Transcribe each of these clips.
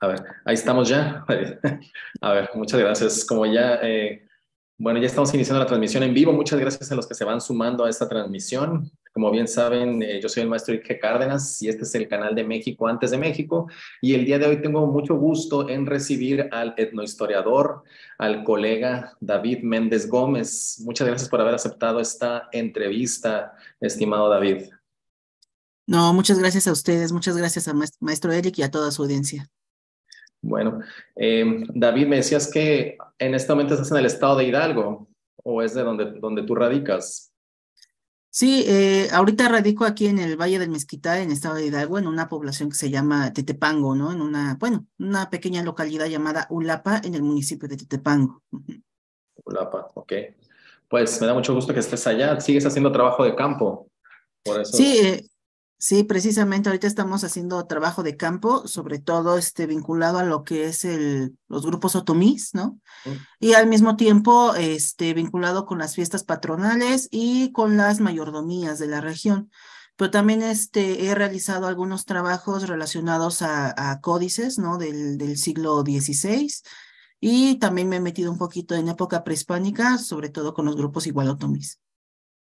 A ver, ahí estamos ya. A ver, muchas gracias. Como ya, eh, bueno, ya estamos iniciando la transmisión en vivo. Muchas gracias a los que se van sumando a esta transmisión. Como bien saben, eh, yo soy el maestro Ike Cárdenas y este es el canal de México antes de México. Y el día de hoy tengo mucho gusto en recibir al etnohistoriador, al colega David Méndez Gómez. Muchas gracias por haber aceptado esta entrevista, estimado David. No, muchas gracias a ustedes, muchas gracias a maestro Eric y a toda su audiencia. Bueno, eh, David, me decías que en este momento estás en el estado de Hidalgo o es de donde, donde tú radicas. Sí, eh, ahorita radico aquí en el Valle del Mezquita, en el estado de Hidalgo, en una población que se llama Tetepango, ¿no? En una, bueno, una pequeña localidad llamada Ulapa, en el municipio de Tetepango. Ulapa, ok. Pues me da mucho gusto que estés allá. ¿Sigues haciendo trabajo de campo? Por eso. Sí, eh, Sí, precisamente ahorita estamos haciendo trabajo de campo, sobre todo este vinculado a lo que es el, los grupos otomís, ¿no? Y al mismo tiempo este vinculado con las fiestas patronales y con las mayordomías de la región. Pero también este he realizado algunos trabajos relacionados a, códices, ¿no? Del, del siglo XVI y también me he metido un poquito en época prehispánica, sobre todo con los grupos igualotomís.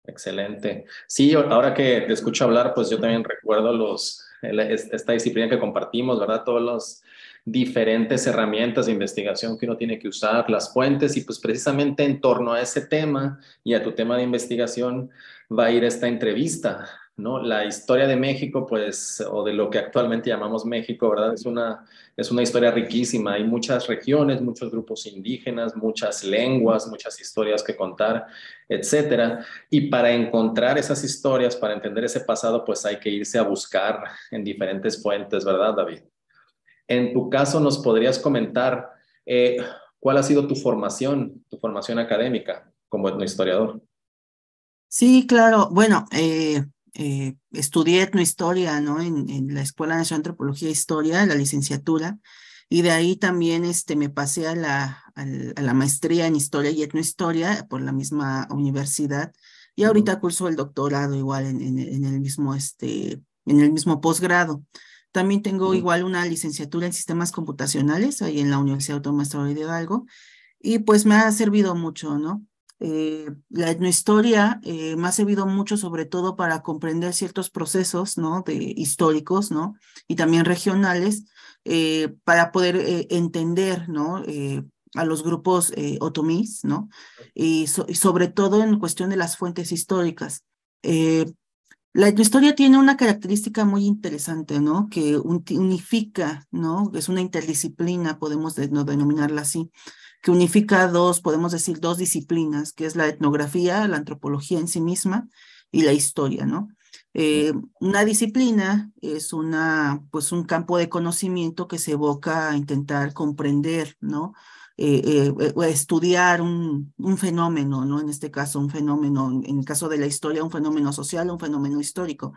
Excelente. Sí, ahora que te escucho hablar, pues yo también recuerdo los, esta disciplina que compartimos, ¿verdad? Todas las diferentes herramientas de investigación que uno tiene que usar, las fuentes, y pues precisamente en torno a ese tema y a tu tema de investigación va a ir esta entrevista. ¿no? La historia de México, pues, o de lo que actualmente llamamos México, ¿verdad? Es una, es una historia riquísima. Hay muchas regiones, muchos grupos indígenas, muchas lenguas, muchas historias que contar, etcétera. Y para encontrar esas historias, para entender ese pasado, pues hay que irse a buscar en diferentes fuentes, ¿verdad, David? En tu caso, nos podrías comentar eh, cuál ha sido tu formación, tu formación académica como etnohistoriador. Sí, claro. Bueno, eh, eh, estudié etnohistoria, ¿no? En, la Escuela Nacional de Antropología e Historia, la licenciatura, y de ahí también este, me pasé a la, a la maestría en Historia y Etnohistoria por la misma universidad, y ahorita curso el doctorado igual en, en, el mismo, este, en el mismo posgrado. También tengo igual una licenciatura en sistemas computacionales ahí en la Universidad Autónoma de Hidalgo y pues me ha servido mucho, ¿no? Eh, la etnohistoria eh, me ha servido mucho sobre todo para comprender ciertos procesos ¿no? de, históricos ¿no? y también regionales eh, para poder entender ¿no? a los grupos otomís ¿no? Y, sobre todo en cuestión de las fuentes históricas. la etnohistoria tiene una característica muy interesante, ¿no? Que unifica, ¿no? Es una interdisciplina, podemos denominarla así que unifica dos, podemos decir, dos disciplinas, que es la etnografía, la antropología en sí misma y la historia, ¿no? Eh, una disciplina es una, pues un campo de conocimiento que se evoca a intentar comprender, ¿no? Eh, eh, eh estudiar un, fenómeno, ¿no? En este caso, un fenómeno, en el caso de la historia, un fenómeno social, un fenómeno histórico.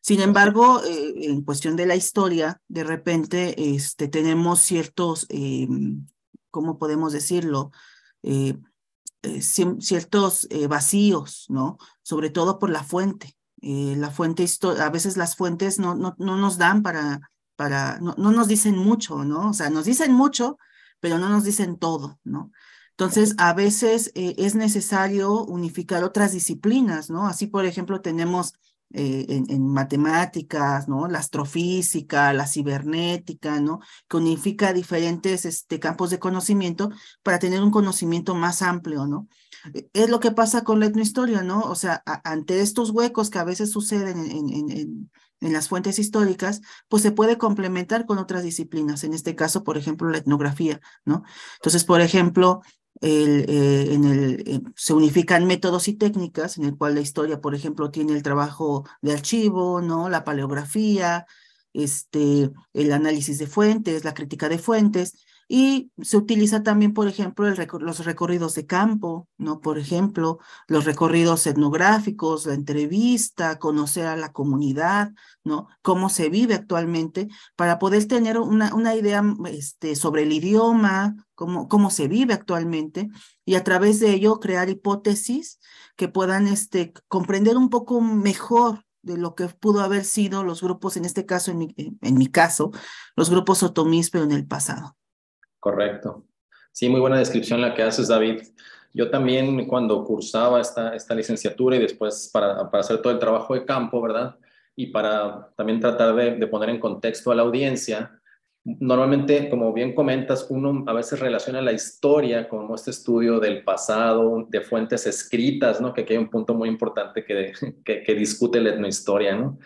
Sin embargo, en cuestión de la historia, de repente este, tenemos ciertos em, ¿cómo podemos decirlo? Eh, eh, ciertos eh, vacíos, ¿no? Sobre todo por la fuente. la fuente, a veces las fuentes no, no, nos dan para, para no, no, nos dicen mucho, ¿no? O sea, nos dicen mucho, pero no nos dicen todo, ¿no? Entonces, a veces es necesario unificar otras disciplinas, ¿no? Así, por ejemplo, tenemos eh, en, matemáticas, ¿no? La astrofísica, la cibernética, ¿no? Que unifica diferentes este, campos de conocimiento para tener un conocimiento más amplio, ¿no? Eh, es lo que pasa con la etnohistoria, ¿no? O sea, ante estos huecos que a veces suceden en, las fuentes históricas, pues se puede complementar con otras disciplinas, en este caso, por ejemplo, la etnografía, ¿no? Entonces, por ejemplo, eh, en el, eh, se unifican métodos y técnicas, en el cual la historia, por ejemplo, tiene el trabajo de archivo, ¿no? la paleografía, este, el análisis de fuentes, la crítica de fuentes, y se utiliza también, por ejemplo, los recorridos de campo, ¿no? Por ejemplo, los recorridos etnográficos, la entrevista, conocer a la comunidad, ¿no? Cómo se vive actualmente, para poder tener una, una idea mm, este, sobre el idioma, cómo, cómo se vive actualmente, y a través de ello crear hipótesis que puedan este, comprender un poco mejor de lo que pudo haber sido los grupos, en este caso, en mi, en mi caso, los grupos otomíes, pero en el pasado. Correcto. Sí, muy buena descripción la que haces, David. Yo también cuando cursaba esta, esta licenciatura y después para, para hacer todo el trabajo de campo, ¿verdad? Y para también tratar de, poner en contexto a la audiencia, normalmente, como bien comentas, uno a veces relaciona la historia con este estudio del pasado, de fuentes escritas, ¿no? Que aquí hay un punto muy importante que, que, que discute la etnohistoria, ¿no?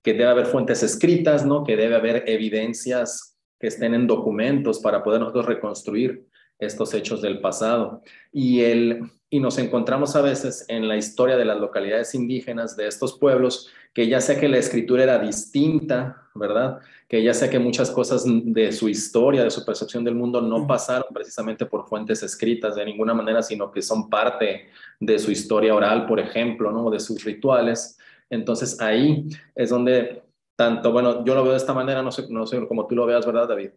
Que debe haber fuentes escritas, ¿no? Que debe haber evidencias que estén en documentos para poder nosotros reconstruir estos hechos del pasado. Y, el, y nos encontramos a veces en la historia de las localidades indígenas de estos pueblos, que ya sea que la escritura era distinta, ¿verdad? Que ya sea que muchas cosas de su historia, de su percepción del mundo, no pasaron precisamente por fuentes escritas de ninguna manera, sino que son parte de su historia oral, por ejemplo, ¿no? De sus rituales. Entonces ahí es donde tanto, bueno, yo lo veo de esta manera, no sé, cómo tú lo veas, ¿verdad, David?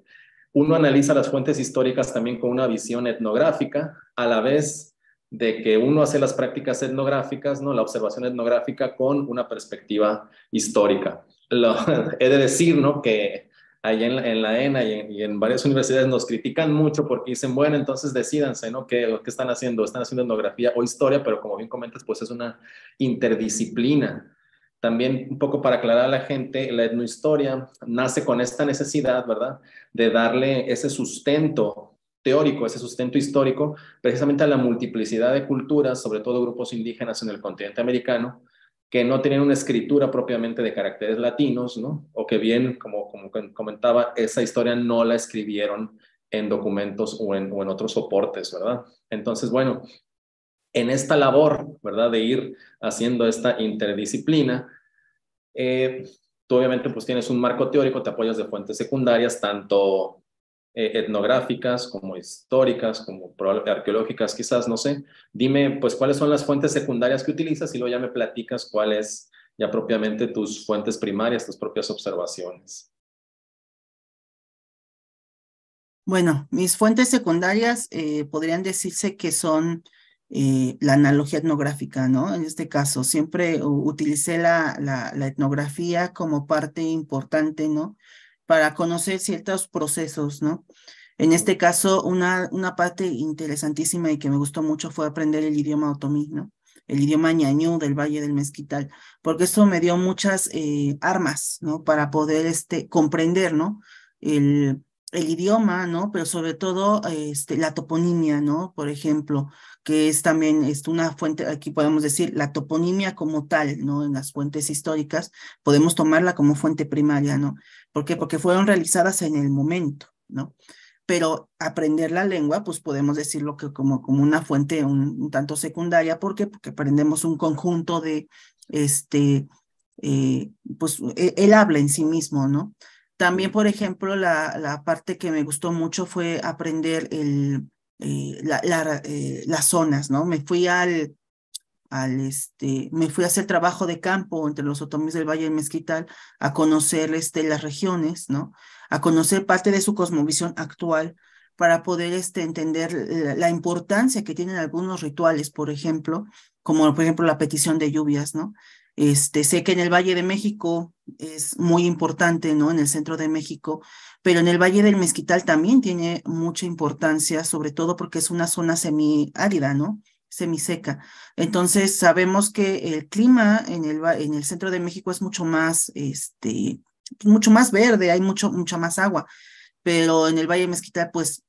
Uno analiza las fuentes históricas también con una visión etnográfica, a la vez de que uno hace las prácticas etnográficas, ¿no? La observación etnográfica con una perspectiva histórica. he de decir, ¿no? Que allá en la, en ENA y en, varias universidades nos critican mucho porque dicen, bueno, entonces decídanse, ¿no? lo ¿Qué, están haciendo? Están haciendo etnografía o historia, pero como bien comentas, pues es una interdisciplina también un poco para aclarar a la gente, la etnohistoria nace con esta necesidad, ¿verdad?, de darle ese sustento teórico, ese sustento histórico, precisamente a la multiplicidad de culturas, sobre todo grupos indígenas en el continente americano, que no tenían una escritura propiamente de caracteres latinos, ¿no? O que bien, como, como comentaba, esa historia no la escribieron en documentos o o en otros soportes, ¿verdad? Entonces, bueno, en esta labor, ¿verdad? De ir haciendo esta interdisciplina, eh, tú obviamente pues tienes un marco teórico, te apoyas de fuentes secundarias, tanto eh, etnográficas como históricas, como arqueológicas quizás, no sé. Dime pues cuáles son las fuentes secundarias que utilizas y luego ya me platicas cuáles ya propiamente tus fuentes primarias, tus propias observaciones. Bueno, mis fuentes secundarias eh, podrían decirse que son eh, la analogía etnográfica, ¿no? En este caso, siempre utilicé la, la, etnografía como parte importante, ¿no? Para conocer ciertos procesos, ¿no? En este caso, una, una parte interesantísima y que me gustó mucho fue aprender el idioma otomí, ¿no? el idioma ñañú del Valle del Mezquital, porque eso me dio muchas eh, armas, ¿no? Para poder este, comprender, ¿no? El, el idioma, ¿no? Pero sobre todo este, la toponimia, ¿no? Por ejemplo, que es también es una fuente, aquí podemos decir la toponimia como tal, ¿no? En las fuentes históricas podemos tomarla como fuente primaria, ¿no? ¿Por qué? Porque fueron realizadas en el momento, ¿no? Pero aprender la lengua, pues podemos decirlo que como, como una fuente un, tanto secundaria, ¿por qué? Porque aprendemos un conjunto de, este, eh, pues él e, habla en sí mismo, ¿no? También, por ejemplo, la, la parte que me gustó mucho fue aprender el, eh, eh, las zonas, ¿no? Me fui al, al este, me fui a hacer trabajo de campo entre los otomíes del Valle del Mezquital, a conocer este, las regiones, ¿no? A conocer parte de su cosmovisión actual para poder este, entender la importancia que tienen algunos rituales, por ejemplo, como por ejemplo la petición de lluvias, ¿no? Este, sé que en el Valle de México es muy importante, ¿no? En el centro de México, pero en el Valle del Mezquital también tiene mucha importancia, sobre todo porque es una zona semiárida, ¿no? Semiseca. Entonces, sabemos que el clima en el, en el centro de México es mucho más, este, mucho más verde, hay mucho, mucha más agua, pero en el Valle Mezquital, pues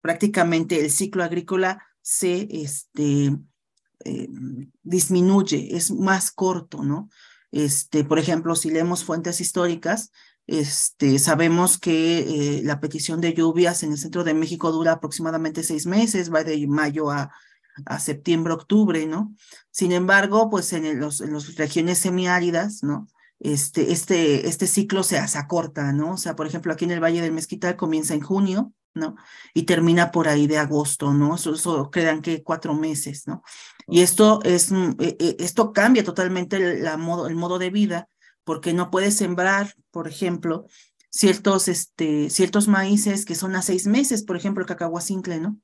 prácticamente el ciclo agrícola se, este, eh, disminuye, es más corto, ¿no? Este, por ejemplo, si leemos fuentes históricas, este, sabemos que eh, la petición de lluvias en el centro de México dura aproximadamente seis meses, va de mayo a, a septiembre, octubre, ¿no? Sin embargo, pues en las regiones semiáridas, ¿no? este, este, este ciclo se, acorta, ¿no? O sea, por ejemplo, aquí en el Valle del Mezquital comienza en junio, ¿no? Y termina por ahí de agosto, ¿no? Eso, eso quedan que cuatro meses, ¿no? Y esto es, mm, e, e, esto cambia totalmente el, la modo, el modo de vida, porque no puedes sembrar, por ejemplo, ciertos, este, ciertos maíces que son a seis meses, por ejemplo, el cacahuacincle, ¿no?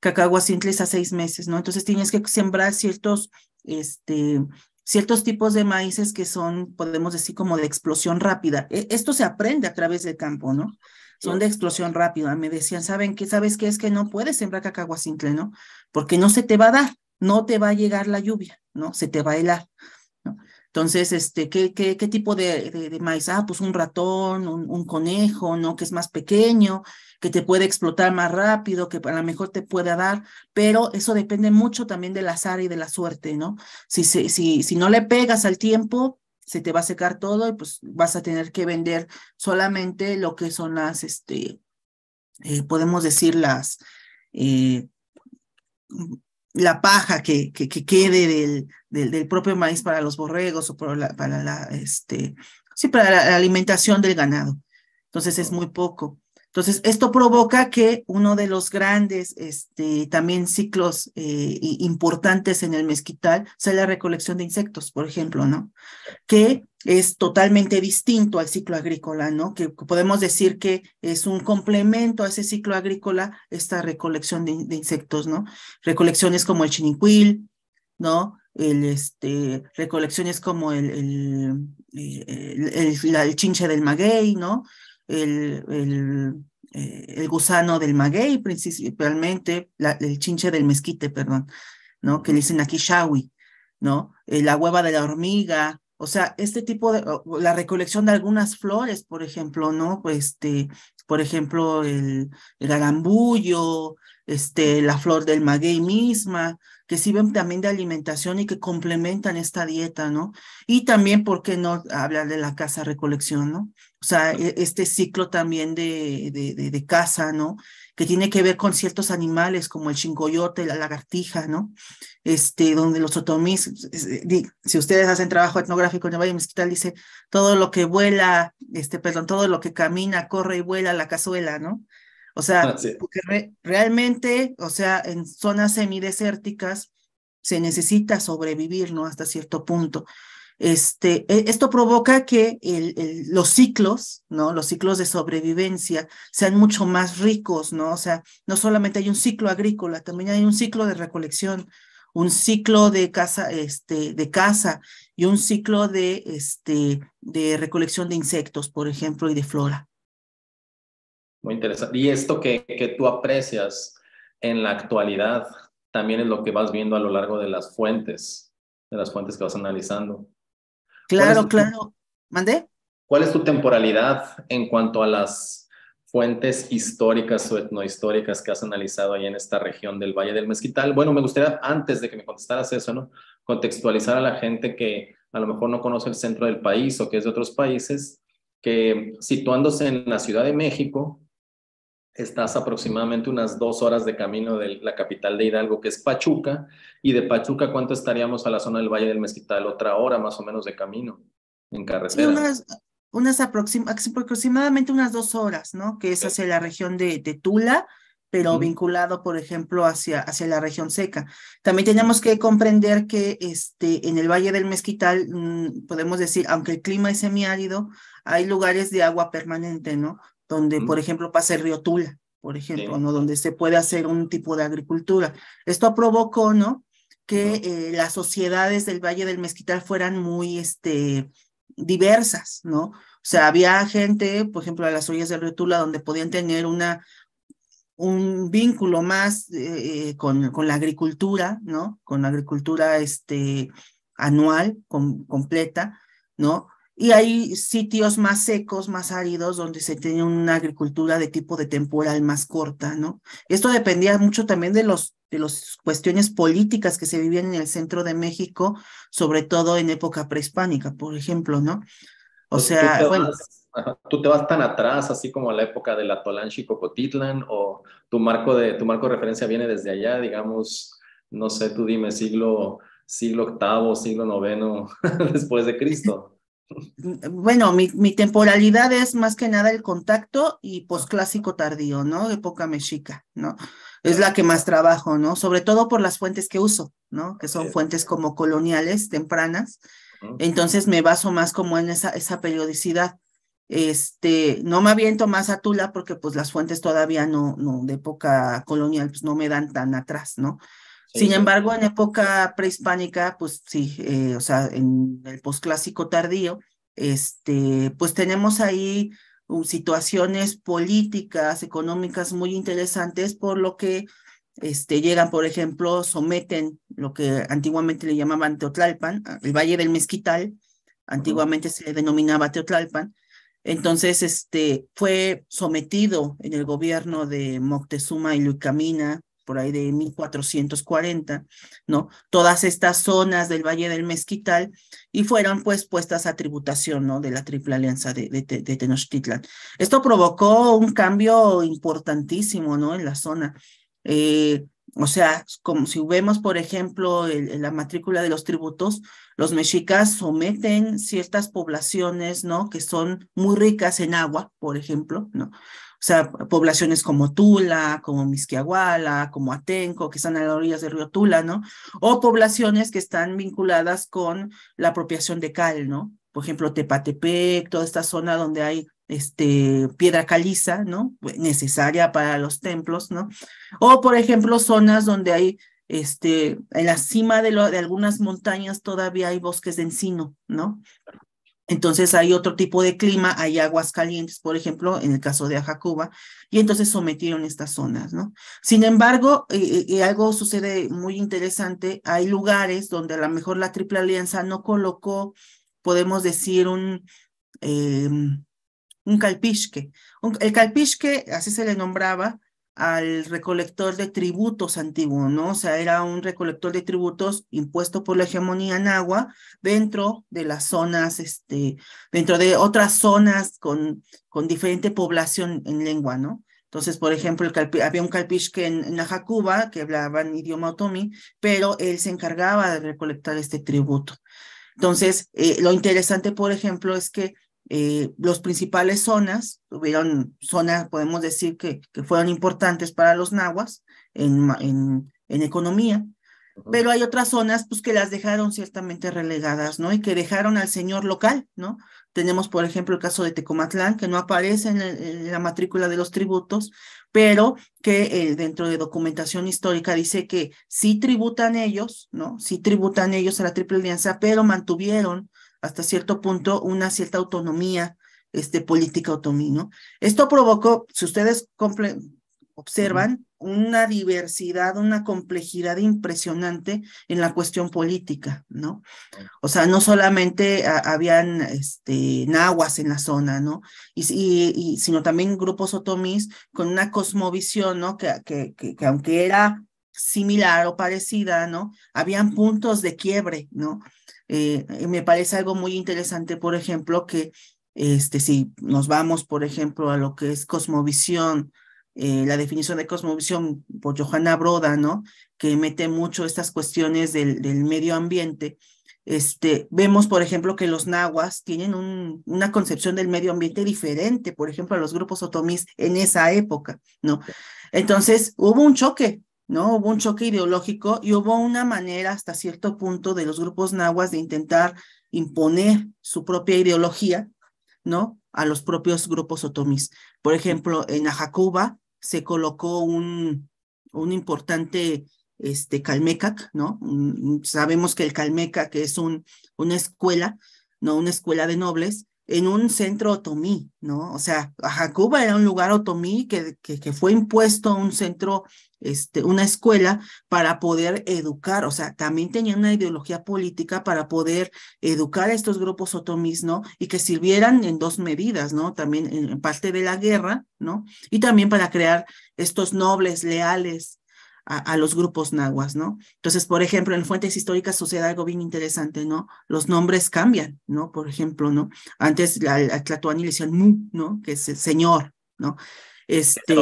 Cacahuacincle es a seis meses, ¿no? Entonces tienes que sembrar ciertos, este, ciertos tipos de maíces que son, podemos decir, como de explosión rápida. E, esto se aprende a través del campo, ¿no? Son de explosión rápida. Me decían, ¿saben qué? ¿Sabes qué? Es que no puedes sembrar cacahuacincle, ¿no? Porque no se te va a dar, no te va a llegar la lluvia, ¿no? Se te va a helar, Entonces, este, ¿qué, qué, qué tipo de, de, maíz? Ah, pues un ratón, un, un, conejo, ¿no? Que es más pequeño, que te puede explotar más rápido, que a lo mejor te pueda dar, pero eso depende mucho también del azar y de la suerte, ¿no? Si, si, si, no le pegas al tiempo, se te va a secar todo y pues vas a tener que vender solamente lo que son las, este, eh, podemos decir las, eh, la paja que, que, quede del, del, propio maíz para los borregos o para la, para la, este, sí, para la alimentación del ganado. Entonces es muy poco. Entonces, esto provoca que uno de los grandes, este, también ciclos eh, importantes en el mezquital sea la recolección de insectos, por ejemplo, ¿no? Que es totalmente distinto al ciclo agrícola, ¿no? Que podemos decir que es un complemento a ese ciclo agrícola, esta recolección de, insectos, ¿no? Recolecciones como el chinincuil, ¿no? El, este, recolecciones como el, el, eh, el, el chinche del maguey, ¿no? el, el, eh, el gusano del maguey, principalmente el chinche del mezquite, perdón, ¿no? Que le dicen aquí shawi, ¿no? Eh, la hueva de la hormiga, o sea, este tipo de, la recolección de algunas flores, por ejemplo, ¿no? Pues este, por ejemplo, el, el garambullo, este, la flor del maguey misma, que sirven también de alimentación y que complementan esta dieta, ¿no? Y también, ¿por qué no hablar de la caza recolección, ¿no? o sea, e-, este ciclo también de, de, de, caza, ¿no? Que tiene que ver con ciertos animales como el chingoyote, la lagartija, ¿no? Este, donde los otomís, eh, si ustedes hacen trabajo etnográfico en el Valle Mesquital, dice, todo lo que vuela, este, perdón, todo lo que camina, corre y vuela la cazuela, ¿no? O sea, porque realmente, o sea, en zonas semidesérticas se necesita sobrevivir, ¿no? Hasta cierto punto. Este, e, esto provoca que los ciclos, ¿no? Los ciclos de sobrevivencia sean mucho más ricos, ¿no? O sea, no solamente hay un ciclo agrícola, también hay un ciclo de recolección, un ciclo de casa este, de caza y un ciclo este, de, recolección de insectos, por ejemplo, y de flora. Muy interesante. Y esto que tú aprecias en la actualidad también es lo que vas viendo a lo largo de las fuentes, de las fuentes que vas analizando. Claro, claro. ¿Mandé? ¿Cuál es tu temporalidad en cuanto a las fuentes históricas o etnohistóricas que has analizado ahí en esta región del Valle del Mezquital? Bueno, me gustaría, antes de que me contestaras eso, ¿no? contextualizar a la gente que a lo mejor no conoce el centro del país o que es de otros países, que situándose en la Ciudad de México, estás aproximadamente unas dos horas de camino de la capital de Hidalgo, que es Pachuca, y de Pachuca, ¿cuánto estaríamos a la zona del Valle del Mezquital? Otra hora más o menos de camino en carretera. unas, aproximadamente unas dos horas, ¿no? Que es hacia la región de, Tula, pero vinculado, por ejemplo, hacia, hacia la región seca. También tenemos que comprender que este, en el Valle del Mezquital, mm, podemos decir, aunque el clima es semiárido, hay lugares de agua permanente, ¿no? donde, por ejemplo, pasa el río Tula, por ejemplo, ¿no? Donde se puede hacer un tipo de agricultura. Esto provocó, ¿no? Que eh, las sociedades del Valle del Mezquital fueran muy, este, diversas, ¿no? O sea, había gente, por ejemplo, a las orillas del río Tula, donde podían tener una, un vínculo más eh, eh, con, con, la agricultura, ¿no? Con la agricultura este, anual, completa, ¿no? y hay sitios más secos, más áridos, donde se tenía una agricultura de tipo de temporal más corta, ¿no? Esto dependía mucho también de los de las cuestiones políticas que se vivían en el centro de México, sobre todo en época prehispánica, por ejemplo, ¿no? O pues, sea, tú bueno. ¿Tú te vas tan atrás, así como a la época de la y Cocotitlán o tu marco, de, tu marco referencia viene desde allá, digamos, no sé, tú dime, siglo, siglo VIII, siglo IX después de Cristo? bueno, mi, temporalidad es más que nada el contacto y posclásico tardío, ¿no? De Época mexica, ¿no? Es la que más trabajo, ¿no? Sobre todo por las fuentes que uso, ¿no? Que son fuentes como coloniales, tempranas. Entonces me baso más como en esa, esa periodicidad. Este, no me aviento más a Tula porque pues las fuentes todavía no, no, de época colonial, pues no me dan tan atrás, ¿no? Sin embargo, en época prehispánica, pues sí, eh, o sea, en el posclásico tardío, este, pues tenemos ahí uh, situaciones políticas, económicas muy interesantes, por lo que este, llegan, por ejemplo, someten lo que antiguamente le llamaban Teotlalpan, ah, el Valle del Mezquital, antiguamente se le se denominaba Teotlalpan. Entonces, este, fue sometido en el gobierno de Moctezuma y Camina, por ahí de 1440, ¿no? Todas estas zonas del Valle del Mezquital y fueron pues puestas a tributación, ¿no? De la Triple Alianza de, Tenochtitlan. Esto provocó un cambio importantísimo, ¿no? En la zona. Eh, o sea, como si vemos, por ejemplo, la matrícula de los tributos, los mexicas someten ciertas poblaciones, ¿no? Que son muy ricas en agua, por ejemplo, ¿no? O sea, poblaciones como Tula, como Misquiahuala, como Atenco, que están a las orillas del río Tula, ¿no? O poblaciones que están vinculadas con la apropiación de cal, ¿no? Por ejemplo, Tepatepec, toda esta zona donde hay este, piedra caliza, ¿no? Pues, necesaria para los templos, ¿no? O, por ejemplo, zonas donde hay, este, en la cima de algunas montañas todavía hay bosques de encino, ¿no? Entonces hay otro tipo de clima, hay aguas calientes, por ejemplo, en el caso de Ajacuba, y entonces sometieron estas zonas, ¿no? Sin embargo, eh, eh, eh algo sucede muy interesante, hay lugares donde a lo mejor la Triple Alianza no colocó, podemos decir, un, eh, un el Calpiche, así se le nombraba, al recolector de tributos antiguo, ¿no? O sea, era un recolector de tributos impuesto por la hegemonía agua dentro de las zonas, este, dentro de otras zonas con, con diferente población en lengua, ¿no? Entonces, por ejemplo, había un calpiche en, en que que en idioma otomi, pero él se encargaba de recolectar este tributo. Entonces, eh, lo interesante, por ejemplo, es que eh, los principales zonas, tuvieron zonas, podemos decir, que, que fueron importantes para los nahuas en, en, economía, pero hay otras zonas pues, que las dejaron ciertamente relegadas, ¿no? Y que dejaron al señor local, ¿no? Tenemos, por ejemplo, el caso de Tecomatlán, que no aparece en, la matrícula de los tributos, pero que eh, dentro de documentación histórica dice que sí tributan ellos, ¿no? Sí tributan ellos a la Triple Alianza, pero mantuvieron hasta cierto punto una cierta autonomía este, política otomí, ¿no? Esto provocó, si ustedes observan, una diversidad, una complejidad impresionante en la cuestión política, ¿no? O sea, no solamente ah, habían este, nahuas en la zona, ¿no? Y, sino también grupos otomís con una cosmovisión, ¿no? Que, que, que, que aunque era similar o parecida, ¿no? Habían puntos de quiebre, ¿no? Eh, eh, me parece algo muy interesante, por ejemplo, que este, si nos vamos, por ejemplo, a lo que es cosmovisión, eh, la definición de cosmovisión por Johanna Broda, ¿no? Que mete mucho estas cuestiones del, medio ambiente. Este, vemos, por ejemplo, que los nahuas tienen una concepción del medio ambiente diferente, por ejemplo, a los grupos otomís en esa época, ¿no? Entonces, hubo un choque ¿no? Hubo un choque ideológico y hubo una manera hasta cierto punto de los grupos nahuas de intentar imponer su propia ideología, ¿no? A los propios grupos otomís. Por ejemplo, en Ajacuba se colocó un, un importante este, calmecac, ¿no? Mm, mm, sabemos que el calmecac es un, una escuela, ¿no? Una escuela de nobles en un centro otomí, ¿no? O sea, Jacoba era un lugar otomí que, que, fue impuesto a un centro, este, una escuela para poder educar, o sea, también tenía una ideología política para poder educar a estos grupos otomís, ¿no? Y que sirvieran en dos medidas, ¿no? También en parte de la guerra, ¿no? Y también para crear estos nobles leales a, los grupos nahuas, ¿no? Entonces, por ejemplo, en fuentes históricas sucede algo bien interesante, ¿no? Los nombres cambian, ¿no? Por ejemplo, ¿no? Antes a Tlatoani le decían Mu, ¿no? Que es el señor, ¿no? Este,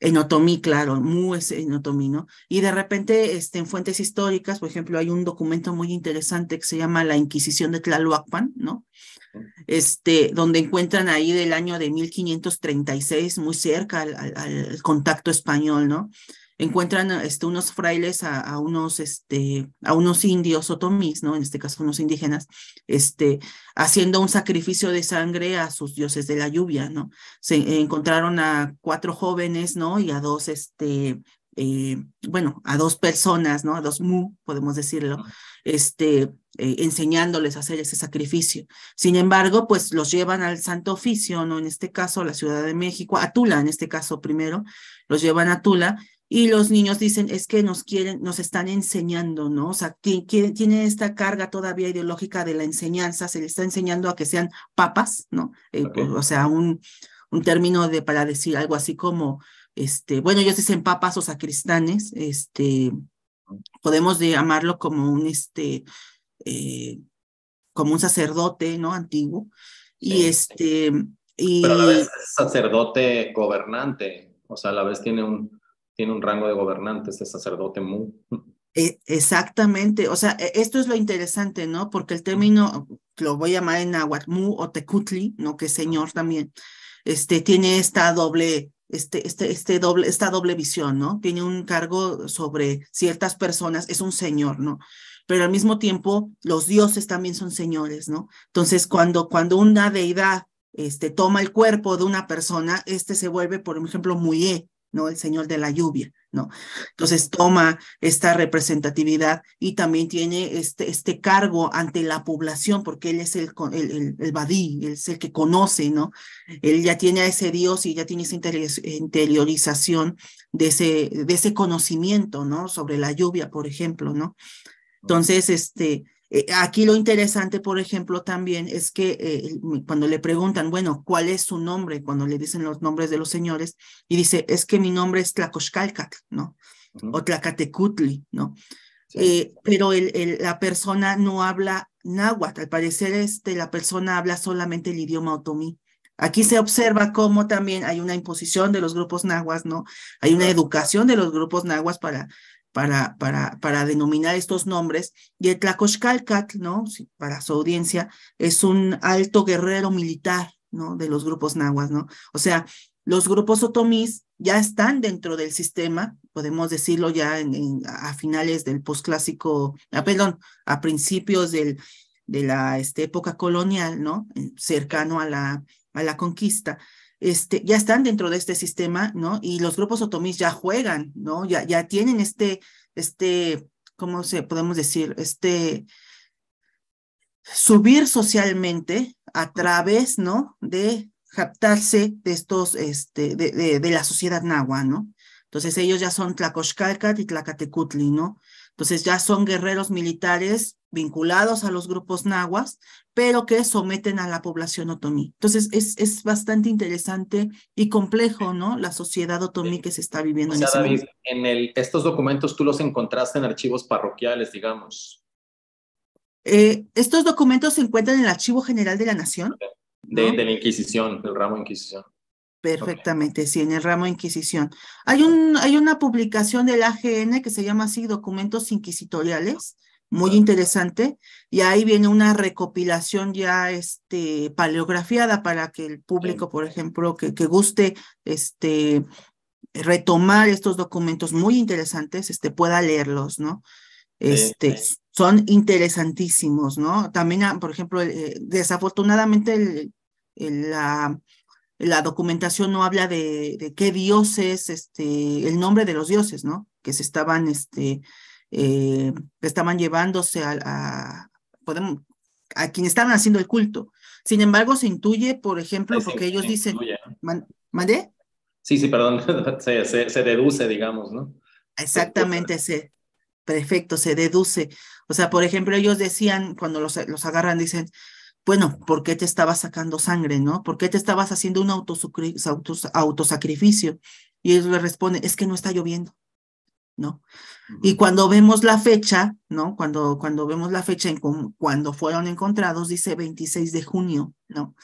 en Otomí, claro, Mu es en Otomí, ¿no? Y de repente, este, en fuentes históricas, por ejemplo, hay un documento muy interesante que se llama La Inquisición de Tlalhuacuán, ¿no? Este, donde encuentran ahí del año de 1536, muy cerca al contacto español, ¿no? encuentran este, unos frailes a, unos, este, a unos indios otomís, ¿no? En este caso unos indígenas, este, haciendo un sacrificio de sangre a sus dioses de la lluvia, ¿no? Se encontraron a cuatro jóvenes, ¿no? Y a dos, este, eh, bueno, a dos personas, ¿no? A dos mu, podemos decirlo, este, eh, enseñándoles a hacer ese sacrificio. Sin embargo, pues los llevan al Santo Oficio, ¿no? En este caso, a la Ciudad de México, a Tula, en este caso primero, los llevan a Tula y los niños dicen, es que nos quieren, nos están enseñando, ¿no? O sea, tiene esta carga todavía ideológica de la enseñanza, se le está enseñando a que sean papas, ¿no? Eh, o sea, un, un término de, para decir algo así como, este, bueno, ellos dicen papas o sacristanes, este, podemos llamarlo como un, este, eh, como un sacerdote, ¿no? Antiguo. Y este... Y... es sacerdote gobernante, o sea, a la vez tiene un tiene un rango de gobernante, de sacerdote Mu. E, exactamente, o sea, e, esto es lo interesante, ¿no? Porque el término, lo voy a llamar en náhuatl, Mu o Tecutli, ¿no? Que es señor también, este, tiene esta doble este, este, este doble, esta doble visión, ¿no? Tiene un cargo sobre ciertas personas, es un señor, ¿no? Pero al mismo tiempo, los dioses también son señores, ¿no? Entonces, cuando, cuando una deidad este, toma el cuerpo de una persona, este se vuelve, por ejemplo, Muye, ¿no? El señor de la lluvia, ¿no? Entonces toma esta representatividad y también tiene este, este cargo ante la población, porque él es el, el, el, el badí, él es el que conoce, ¿no? Él ya tiene a ese Dios y ya tiene esa interiorización de ese, de ese conocimiento, ¿no? Sobre la lluvia, por ejemplo, ¿no? Entonces, este, eh, aquí lo interesante, por ejemplo, también es que eh, cuando le preguntan, bueno, ¿cuál es su nombre? Cuando le dicen los nombres de los señores, y dice, es que mi nombre es Tlacoxcalcatl, ¿no? O Tlacatecutli, ¿no? Eh, pero la persona no habla náhuatl, al parecer este, la persona habla solamente el idioma otomí. Aquí se observa cómo también hay una imposición de los grupos nahuas, ¿no? Hay una educación de los grupos nahuas para para, para, para denominar estos nombres. Y el Tlacoxcalcatl, ¿no? para su audiencia, es un alto guerrero militar, ¿no? De los grupos nahuas, ¿no? O sea, los grupos otomís ya están dentro del sistema, podemos decirlo ya en, a finales del posclásico, ah, perdón, a principios del, de la este, época colonial, ¿no? Eh, cercano a la, a la conquista. Este, ya están dentro de este sistema, ¿no? Y los grupos otomís ya juegan, ¿no? Ya, ya tienen este, este, ¿cómo se podemos decir? Este, subir socialmente a través, ¿no? De captarse de estos, este, de, la sociedad nahua, ¿no? Entonces ellos ya son Tlacoxcalcat y Tlacatecutli, ¿no? Entonces ya son guerreros militares vinculados a los grupos nahuas, pero que someten a la población otomí. Entonces, es, bastante interesante y complejo, ¿no? La sociedad otomí que se está viviendo en el, estos documentos tú los encontraste en archivos parroquiales, digamos. Eh, estos documentos se encuentran en el Archivo General de la Nación. De, la Inquisición, del ramo Inquisición. Perfectamente, sí, en el ramo Inquisición. Hay, un, hay una publicación del AGN que se llama así Documentos Inquisitoriales, muy interesante y ahí viene una recopilación ya este paleografiada para que el público, por ejemplo, que, que guste este retomar estos documentos muy interesantes, este pueda leerlos, ¿no? Este son interesantísimos, ¿no? También, ah, por ejemplo, eh, desafortunadamente la la documentación no habla de, de qué dioses, este, el nombre de los dioses, ¿no? Que se estaban este, eh, estaban llevándose a, a, podemos, a quien estaban haciendo el culto. Sin embargo, se intuye, por ejemplo, porque ellos dicen, Sí, sí, perdón, se, deduce, digamos, ¿no? Exactamente, se, perfecto, se deduce. O sea, por ejemplo, ellos decían, cuando los, agarran, dicen, bueno, ¿por qué te estabas sacando sangre, no? ¿Por qué te estabas haciendo un autosacrificio? Y ellos le responden, es que no está lloviendo. ¿no? Y cuando vemos la fecha, ¿no? Cuando, cuando vemos la fecha en cuando fueron encontrados, dice 26 de junio, ¿no?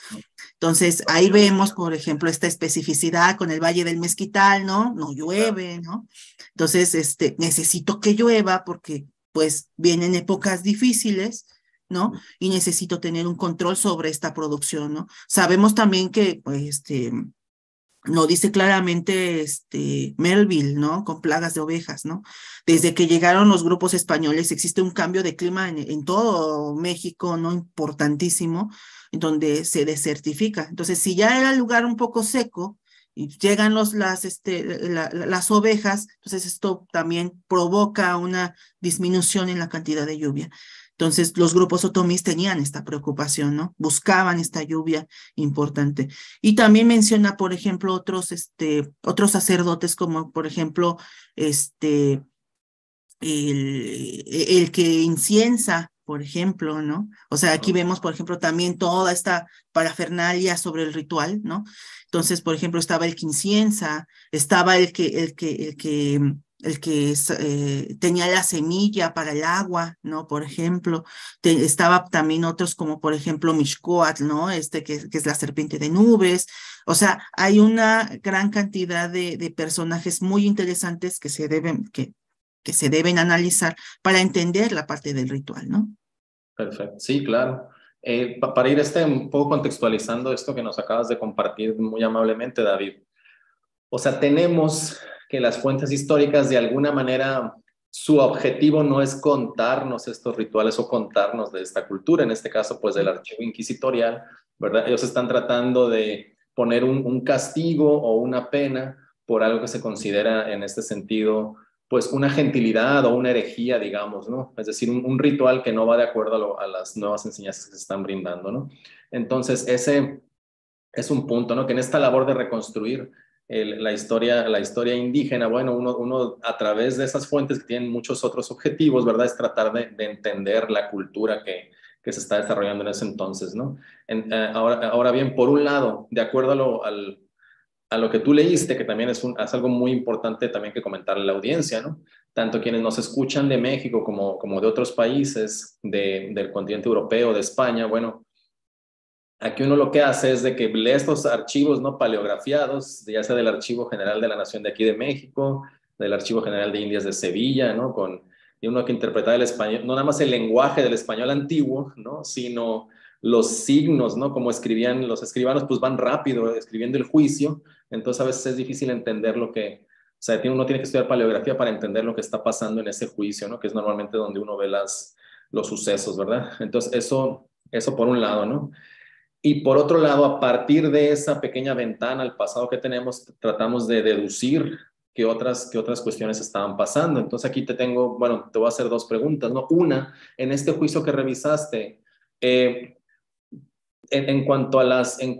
Entonces, ahí vemos, por ejemplo, esta especificidad con el Valle del Mezquital, ¿no? No llueve, ¿no? Entonces, este, necesito que llueva porque, pues, vienen épocas difíciles, ¿no? Y necesito tener un control sobre esta producción, ¿no? Sabemos también que, pues, este, lo dice claramente este Melville, ¿no? Con plagas de ovejas, ¿no? Desde que llegaron los grupos españoles existe un cambio de clima en, todo México, ¿no? Importantísimo, donde se desertifica. Entonces, si ya era el lugar un poco seco y llegan los, las, este, las ovejas, entonces esto también provoca una disminución en la cantidad de lluvia. Entonces, los grupos otomís tenían esta preocupación, ¿no? Buscaban esta lluvia importante. Y también menciona, por ejemplo, otros, este, otros sacerdotes, como por ejemplo, este, el, el que inciensa por ejemplo, ¿no? O sea, aquí vemos, por ejemplo, también toda esta parafernalia sobre el ritual, ¿no? Entonces, por ejemplo, estaba el que inciensa, estaba el que, el que, el que el que eh, tenía la semilla para el agua, ¿no? Por ejemplo, estaba también otros como, por ejemplo, Mishkoat, ¿no? Este que, que, es la serpiente de nubes. O sea, hay una gran cantidad de, personajes muy interesantes que se deben, que, que se deben analizar para entender la parte del ritual, ¿no? Perfecto, sí, claro. Eh, para ir este un poco contextualizando esto que nos acabas de compartir muy amablemente, David. O sea, tenemos las fuentes históricas de alguna manera su objetivo no es contarnos estos rituales o contarnos de esta cultura, en este caso pues del archivo inquisitorial, ¿verdad? Ellos están tratando de poner un, castigo o una pena por algo que se considera en este sentido pues una gentilidad o una herejía, digamos, ¿no? Es decir, un, ritual que no va de acuerdo a, a, las nuevas enseñanzas que se están brindando, ¿no? Entonces, ese es un punto, ¿no? Que en esta labor de reconstruir la, historia, la historia indígena, bueno, uno, a través de esas fuentes que tienen muchos otros objetivos, ¿verdad? Es tratar de, entender la cultura que, se está desarrollando en ese entonces, ¿no? Eh, ahora, ahora bien, por un lado, de acuerdo a lo, a lo que tú leíste, que también es, un, es algo muy importante también que comentarle a la audiencia, ¿no? Tanto quienes nos escuchan de México como, como de otros países del continente europeo, de España, bueno, Aquí uno lo que hace es de que lee estos archivos no paleografiados, ya sea del Archivo General de la Nación de aquí de México, del Archivo General de Indias de Sevilla, ¿no? Con, y uno que interpreta el español, no nada más el lenguaje del español antiguo, ¿no? Sino los signos, ¿no? Como escribían los escribanos, pues van rápido ¿eh? escribiendo el juicio, entonces a veces es difícil entender lo que, o sea, uno tiene que estudiar paleografía para entender lo que está pasando en ese juicio, ¿no? Que es normalmente donde uno ve las, los sucesos, ¿verdad? Entonces eso, eso por un lado, ¿no? Y por otro lado, a partir de esa pequeña ventana al pasado que tenemos, tratamos de deducir qué otras, qué otras cuestiones estaban pasando. Entonces aquí te tengo, bueno, te voy a hacer dos preguntas, ¿no? Una, en este juicio que revisaste, eh, en, cuanto a las, en,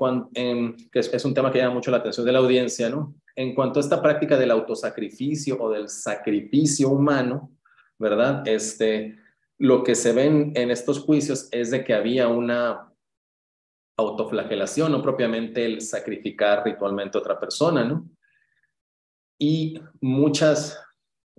que es, un tema que llama mucho la atención de la audiencia, ¿no? En cuanto a esta práctica del autosacrificio o del sacrificio humano, ¿verdad? Este, lo que se ven en estos juicios es de que había una autoflagelación, no propiamente el sacrificar ritualmente a otra persona, ¿no? Y muchas,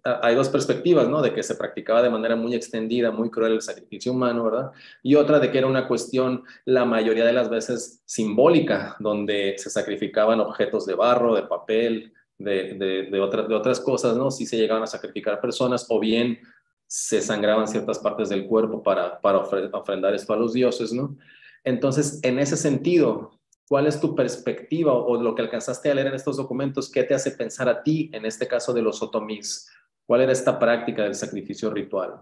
hay dos perspectivas, ¿no? De que se practicaba de manera muy extendida, muy cruel el sacrificio humano, ¿verdad? Y otra de que era una cuestión, la mayoría de las veces, simbólica, donde se sacrificaban objetos de barro, de papel, de, de, otras cosas, ¿no? Si se llegaban a sacrificar personas o bien se sangraban ciertas partes del cuerpo para, para ofrendar esto a los dioses, ¿no? Entonces, en ese sentido, ¿cuál es tu perspectiva o, lo que alcanzaste a leer en estos documentos? ¿Qué te hace pensar a ti, en este caso de los otomís? ¿Cuál era esta práctica del sacrificio ritual?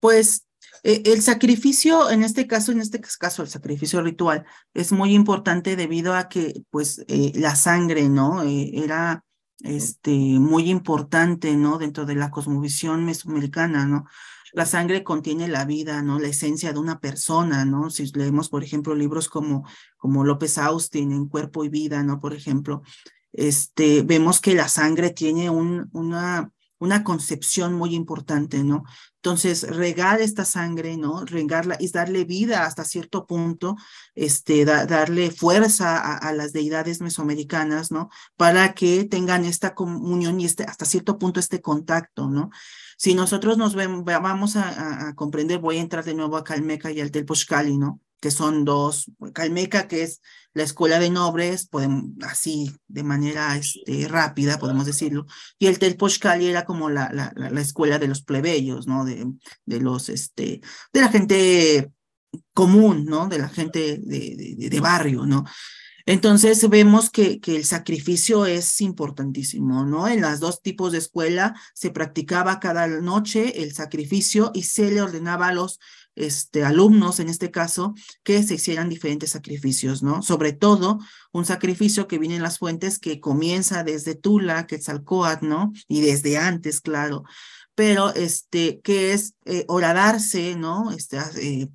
Pues e, el sacrificio, en este caso, en este caso, el sacrificio ritual es muy importante debido a que, pues, eh, la sangre, ¿no? E, era este, muy importante, ¿no? Dentro de la cosmovisión mesoamericana, ¿no? la sangre contiene la vida, ¿no? La esencia de una persona, ¿no? Si leemos, por ejemplo, libros como, como López Austin en Cuerpo y Vida, ¿no? Por ejemplo, este, vemos que la sangre tiene una, una concepción muy importante, ¿no? Entonces, regar esta sangre, ¿no? Regarla es darle vida hasta cierto punto, este, darle fuerza a, las deidades mesoamericanas, ¿no? Para que tengan esta comunión y este, hasta cierto punto este contacto, ¿no? Si nosotros nos vamos a, comprender, voy a entrar de nuevo a Calmeca y al Telpochcali, ¿no? Que son dos, Calmeca, que es la escuela de nobles, así de manera este, rápida, podemos decirlo, y el Telpochcali era como la, la, escuela de los plebeyos, ¿no? De, los, este, de la gente común, ¿no? De la gente de, de, de barrio, ¿no? Entonces vemos que, el sacrificio es importantísimo, ¿no? En las dos tipos de escuela se practicaba cada noche el sacrificio y se le ordenaba a los este, alumnos, en este caso, que se hicieran diferentes sacrificios, ¿no? Sobre todo un sacrificio que viene en las fuentes que comienza desde Tula, Quetzalcoatl, ¿no? Y desde antes, claro pero este, que es eh, oradarse, ¿no? Este, ah, eh,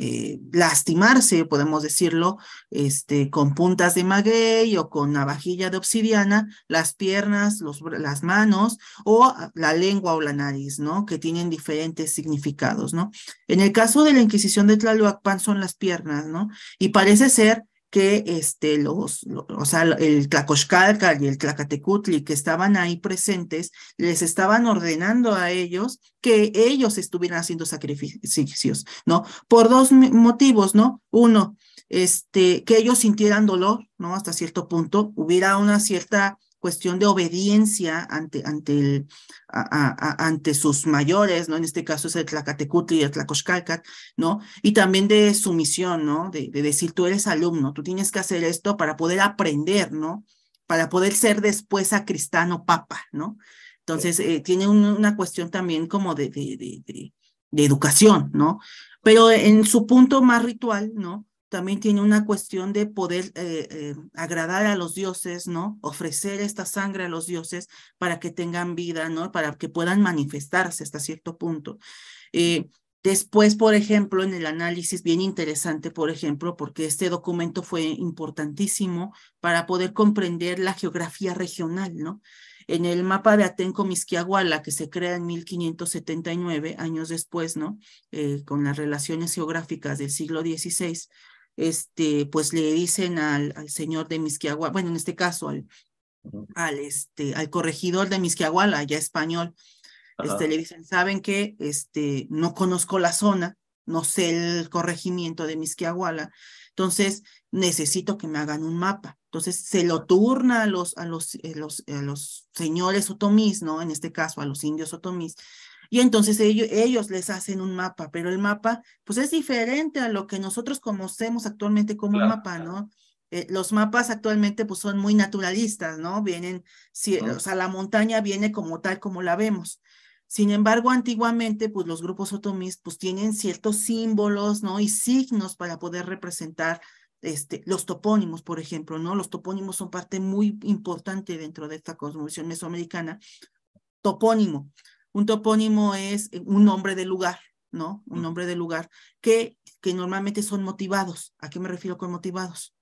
eh, lastimarse, podemos decirlo, este, con puntas de maguey o con navajilla de obsidiana, las piernas, los, las manos o la lengua o la nariz, ¿no? Que tienen diferentes significados, ¿no? En el caso de la Inquisición de Tlaluacpan son las piernas, ¿no? Y parece ser que este, los, o sea, el Tlacoxcalca y el Tlacatecutli que estaban ahí presentes, les estaban ordenando a ellos que ellos estuvieran haciendo sacrificios, ¿no? Por dos motivos, ¿no? Uno, este, que ellos sintieran dolor, ¿no? Hasta cierto punto, hubiera una cierta cuestión de obediencia ante, ante, el, ante sus mayores, ¿no? En este caso es el Tlacatecutli y el Tlacoxcalcat, ¿no? Y también de sumisión, ¿no? De, decir, tú eres alumno, tú tienes que hacer esto para poder aprender, ¿no? Para poder ser después acristano papa, ¿no? Entonces, eh, tiene una cuestión también como de, de, de, educación, ¿no? Pero en su punto más ritual, ¿no? también tiene una cuestión de poder eh, eh, agradar a los dioses, ¿no? Ofrecer esta sangre a los dioses para que tengan vida, ¿no? Para que puedan manifestarse hasta cierto punto. Eh, después, por ejemplo, en el análisis, bien interesante, por ejemplo, porque este documento fue importantísimo para poder comprender la geografía regional, ¿no? En el mapa de Atenco Misquiahuala, que se crea en 1579, años después, ¿no? con las relaciones geográficas del siglo XVI, este, pues le dicen al, al señor de Misquiahuala, bueno, en este caso al, al, este, al corregidor de Misquiahuala, ya español, este, le dicen, ¿saben que Este, no conozco la zona, no sé el corregimiento de Misquiahuala, entonces necesito que me hagan un mapa. Entonces se lo turna a los, a los, eh, los, señores otomís, ¿no? En este caso, a los indios otomís, y entonces ellos, les hacen un mapa, pero el mapa, pues es diferente a lo que nosotros conocemos actualmente como mapa, ¿no? Eh, los mapas actualmente pues son muy naturalistas, ¿no? Vienen, o sea, la montaña viene como tal como la vemos. Sin embargo, antiguamente, pues los grupos otomís pues tienen ciertos símbolos, ¿no? Y signos para poder representar este, los topónimos, por ejemplo, ¿no? Los topónimos son parte muy importante dentro de esta cosmovisión mesoamericana. Topónimo un topónimo es eh, un nombre de lugar, ¿no? Un nombre de lugar que, que normalmente son motivados. ¿A qué me refiero con motivados?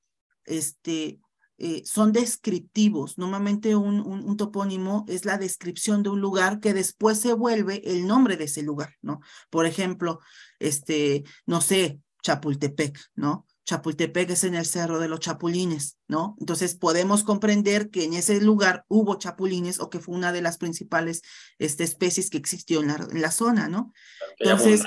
Este, eh, son descriptivos. Normalmente un, un, un, topónimo es la descripción de un lugar que después se vuelve el nombre de ese lugar, ¿no? Por ejemplo, este, no sé, Chapultepec, ¿no? Chapultepec es en el Cerro de los Chapulines, ¿no? Entonces podemos comprender que en ese lugar hubo chapulines o que fue una de las principales este, especies que existió en la, zona, ¿no? Entonces,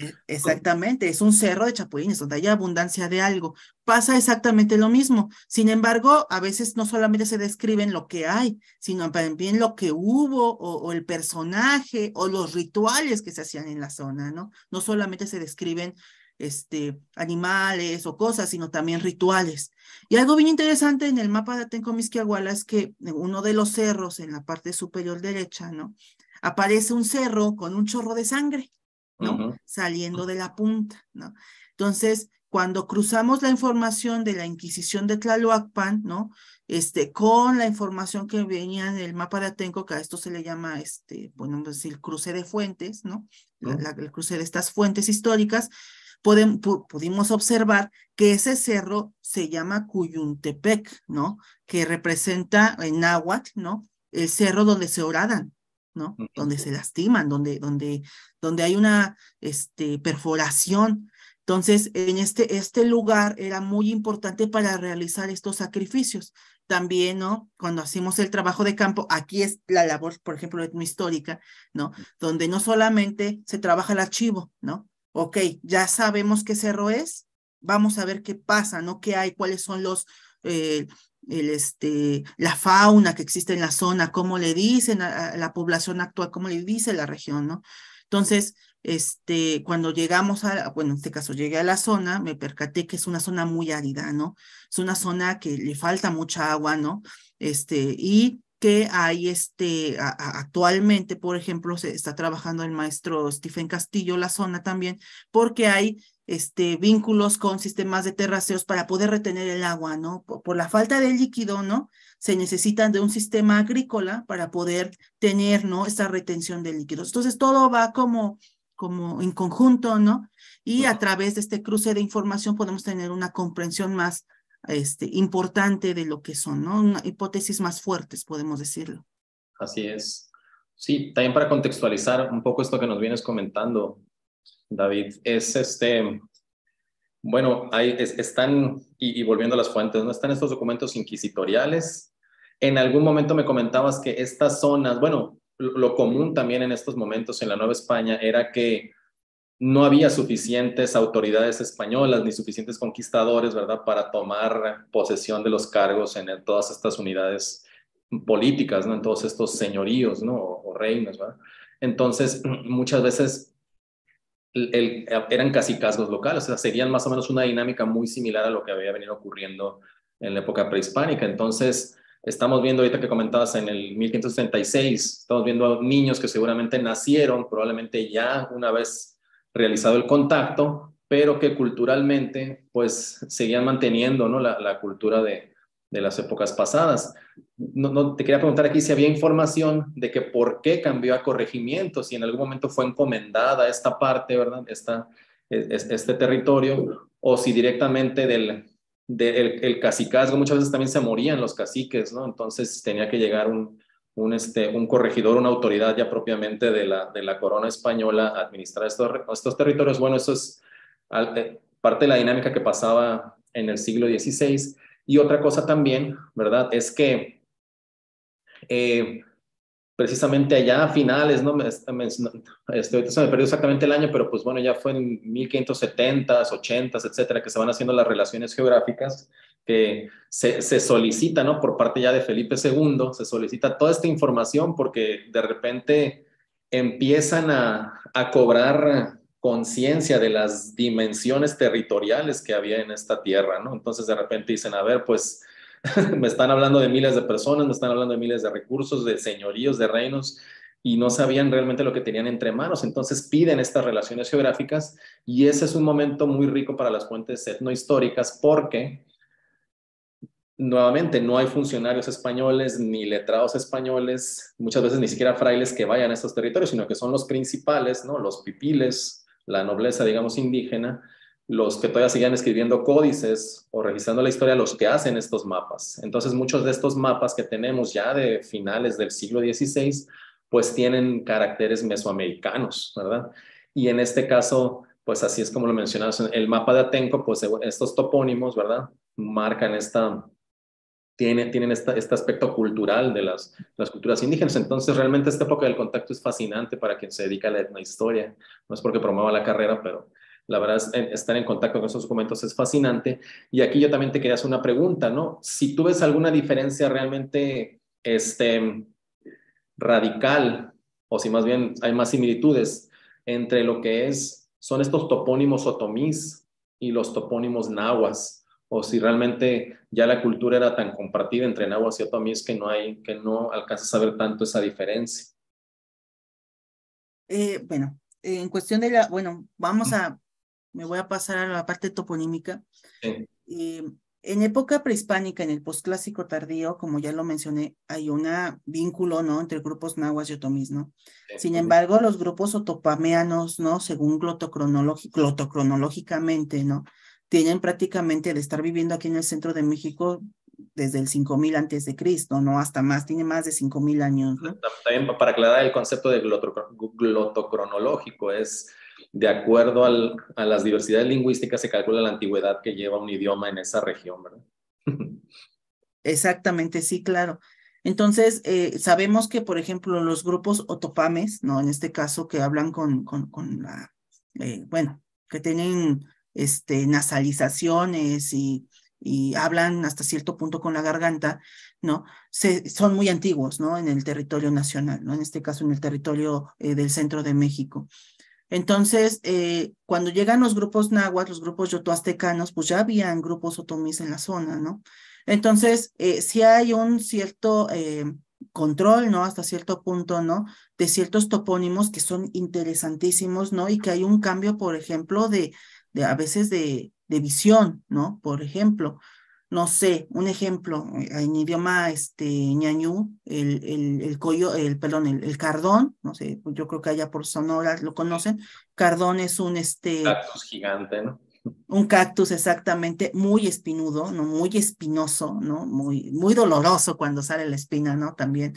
eh, Exactamente, es un cerro de chapulines donde hay abundancia de algo. Pasa exactamente lo mismo. Sin embargo, a veces no solamente se describen lo que hay, sino también lo que hubo o, o el personaje o los rituales que se hacían en la zona, ¿no? No solamente se describen este, animales o cosas, sino también rituales. Y algo bien interesante en el mapa de Misquiaguala es que uno de los cerros, en la parte superior derecha, ¿no? Aparece un cerro con un chorro de sangre, ¿no? Saliendo de la punta, ¿no? Entonces, cuando cruzamos la información de la Inquisición de Tlalhuacpan, ¿no? Este, con la información que venía en el mapa de Atenco, que a esto se le llama, este, bueno, decir, cruce de fuentes, ¿no? el cruce de estas fuentes históricas, pudimos observar que ese cerro se llama Cuyuntepec, ¿no? Que representa en náhuatl, ¿no? El cerro donde se horadan ¿no? Donde se lastiman, donde, donde, donde hay una este, perforación. Entonces, en este, este lugar era muy importante para realizar estos sacrificios. También, ¿no? Cuando hacemos el trabajo de campo, aquí es la labor, por ejemplo, etnohistórica, ¿no? Donde no solamente se trabaja el archivo, ¿no? ok, ya sabemos qué cerro es, vamos a ver qué pasa, ¿no? ¿Qué hay? ¿Cuáles son los... Eh, el, este, la fauna que existe en la zona, cómo le dicen a, a la población actual, cómo le dice la región, ¿no? Entonces, este, cuando llegamos a, bueno, en este caso llegué a la zona, me percaté que es una zona muy árida, ¿no? Es una zona que le falta mucha agua, ¿no? Este, y que hay este, actualmente, por ejemplo, se está trabajando el maestro Stephen Castillo la zona también, porque hay este, vínculos con sistemas de terraceos para poder retener el agua, ¿no? Por, la falta de líquido, ¿no? Se necesitan de un sistema agrícola para poder tener, ¿no? Esta retención de líquidos. Entonces, todo va como, como en conjunto, ¿no? Y a través de este cruce de información podemos tener una comprensión más este, importante de lo que son, ¿no? hipótesis más fuertes, podemos decirlo. Así es. Sí, también para contextualizar un poco esto que nos vienes comentando, David, es este, bueno, ahí están, y, volviendo a las fuentes, ¿no? Están estos documentos inquisitoriales. En algún momento me comentabas que estas zonas, bueno, lo común también en estos momentos en la Nueva España era que no había suficientes autoridades españolas ni suficientes conquistadores, ¿verdad?, para tomar posesión de los cargos en todas estas unidades políticas, ¿no? En todos estos señoríos, ¿no? O, reinos, ¿verdad? Entonces, muchas veces eran casi casgos locales, o sea, serían más o menos una dinámica muy similar a lo que había venido ocurriendo en la época prehispánica. Entonces, estamos viendo ahorita que comentabas en el 1536, estamos viendo a niños que seguramente nacieron, probablemente ya una vez realizado el contacto, pero que culturalmente pues seguían manteniendo ¿no? la, cultura de, las épocas pasadas. No, te quería preguntar aquí si había información de que por qué cambió a corregimiento, si en algún momento fue encomendada esta parte, ¿verdad? Esta, e, este territorio, o si directamente del, del el cacicazgo, muchas veces también se morían los caciques, ¿no? Entonces tenía que llegar un, un, este, un corregidor, una autoridad ya propiamente de la, de la corona española administrar estos, territorios. Bueno, eso es eh, parte de la dinámica que pasaba en el siglo XVI. Y otra cosa también, ¿verdad? Es que eh, precisamente allá a finales, ¿no? Este, este, ahorita se me perdió exactamente el año, pero pues bueno, ya fue en 1570s, 80s, etcétera, que se van haciendo las relaciones geográficas que se, solicita, ¿no? Por parte ya de Felipe II, se solicita toda esta información porque de repente empiezan a, a cobrar conciencia de las dimensiones territoriales que había en esta tierra, ¿no? Entonces de repente dicen, a ver, pues me están hablando de miles de personas, me están hablando de miles de recursos, de señoríos, de reinos, y no sabían realmente lo que tenían entre manos. Entonces piden estas relaciones geográficas y ese es un momento muy rico para las fuentes etnohistóricas porque nuevamente no hay funcionarios españoles ni letrados españoles, muchas veces ni siquiera frailes que vayan a estos territorios, sino que son los principales, ¿no? los pipiles, la nobleza, digamos, indígena, los que todavía siguen escribiendo códices o revisando la historia, los que hacen estos mapas. Entonces, muchos de estos mapas que tenemos ya de finales del siglo XVI, pues tienen caracteres mesoamericanos, ¿verdad? Y en este caso, pues así es como lo mencionas, el mapa de Atenco, pues estos topónimos, ¿verdad? Marcan esta, tienen, este aspecto cultural de las, las culturas indígenas. Entonces, realmente esta época del contacto es fascinante para quien se dedica a la etnohistoria. No es porque promueva la carrera, pero la verdad, estar en contacto con esos documentos es fascinante. Y aquí yo también te quería hacer una pregunta, ¿no? Si tú ves alguna diferencia realmente este, radical, o si más bien hay más similitudes entre lo que es, son estos topónimos otomís y los topónimos nahuas, o si realmente ya la cultura era tan compartida entre nahuas y otomís que no, hay, que no alcanzas a ver tanto esa diferencia. Eh, bueno, en cuestión de la, bueno, vamos a me voy a pasar a la parte toponímica. Eh, en época prehispánica, en el postclásico tardío, como ya lo mencioné, hay un vínculo, ¿no? Entre grupos nahuas y otomís, ¿no? Sin embargo, los grupos otopameanos, ¿no? Según glotocronológicamente, ¿no? Tienen prácticamente de estar viviendo aquí en el centro de México desde el 5000 antes de Cristo, ¿no? Hasta más, tiene más de 5000 años. También para aclarar el concepto de glotocronológico, es de acuerdo a las diversidades lingüísticas se calcula la antigüedad que lleva un idioma en esa región, ¿verdad? Exactamente, sí, claro. Entonces, eh, sabemos que, por ejemplo, los grupos otopames, ¿no? En este caso, que hablan con, con, con la, eh, bueno, que tienen este, nasalizaciones y, y hablan hasta cierto punto con la garganta, ¿no? Se, son muy antiguos, ¿no? En el territorio nacional, ¿no? En este caso, en el territorio eh, del centro de México. Entonces, eh, cuando llegan los grupos nahuas, los grupos yotoaztecanos, pues ya habían grupos otomis en la zona, ¿no? Entonces, eh, sí hay un cierto eh, control, ¿no? Hasta cierto punto, ¿no? De ciertos topónimos que son interesantísimos, ¿no? Y que hay un cambio, por ejemplo, de, de a veces de, de visión, ¿no? Por ejemplo, no sé, un ejemplo, eh, en idioma este, ñañú, el, el, el el, perdón, el, cardón, no sé, pues, yo creo que allá por Sonora lo conocen, cardón es un este... Cactus gigante, ¿no? Un cactus exactamente, muy espinudo, ¿no? Muy espinoso, ¿no? Muy, muy doloroso cuando sale la espina, ¿no? También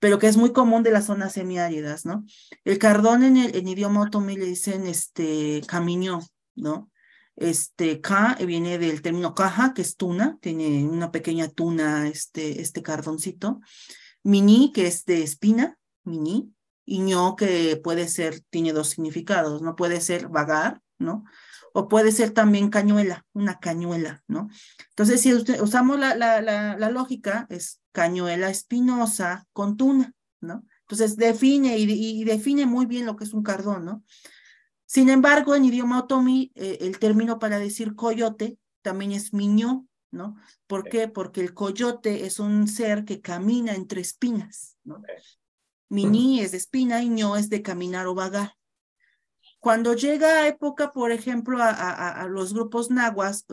pero que es muy común de las zonas semiáridas, ¿no? El cardón en el idioma otomí le dicen este camiño, ¿no? Este ca eh, viene del término caja, que es tuna, tiene una pequeña tuna, este, este cardoncito. Mini, que es de espina, mini. Y ño, que puede ser, tiene dos significados, ¿no? Puede ser vagar, ¿no? O puede ser también cañuela, una cañuela, ¿no? Entonces, si usamos la, la, la, lógica, es cañuela espinosa con tuna, ¿no? Entonces define y, define muy bien lo que es un cardón, ¿no? Sin embargo, en idioma otomí, eh, el término para decir coyote también es miño, ¿no? ¿Por qué? Porque el coyote es un ser que camina entre espinas, ¿no? es de espina y ño es de caminar o vagar. Cuando llega a época, por ejemplo, a, los grupos nahuas,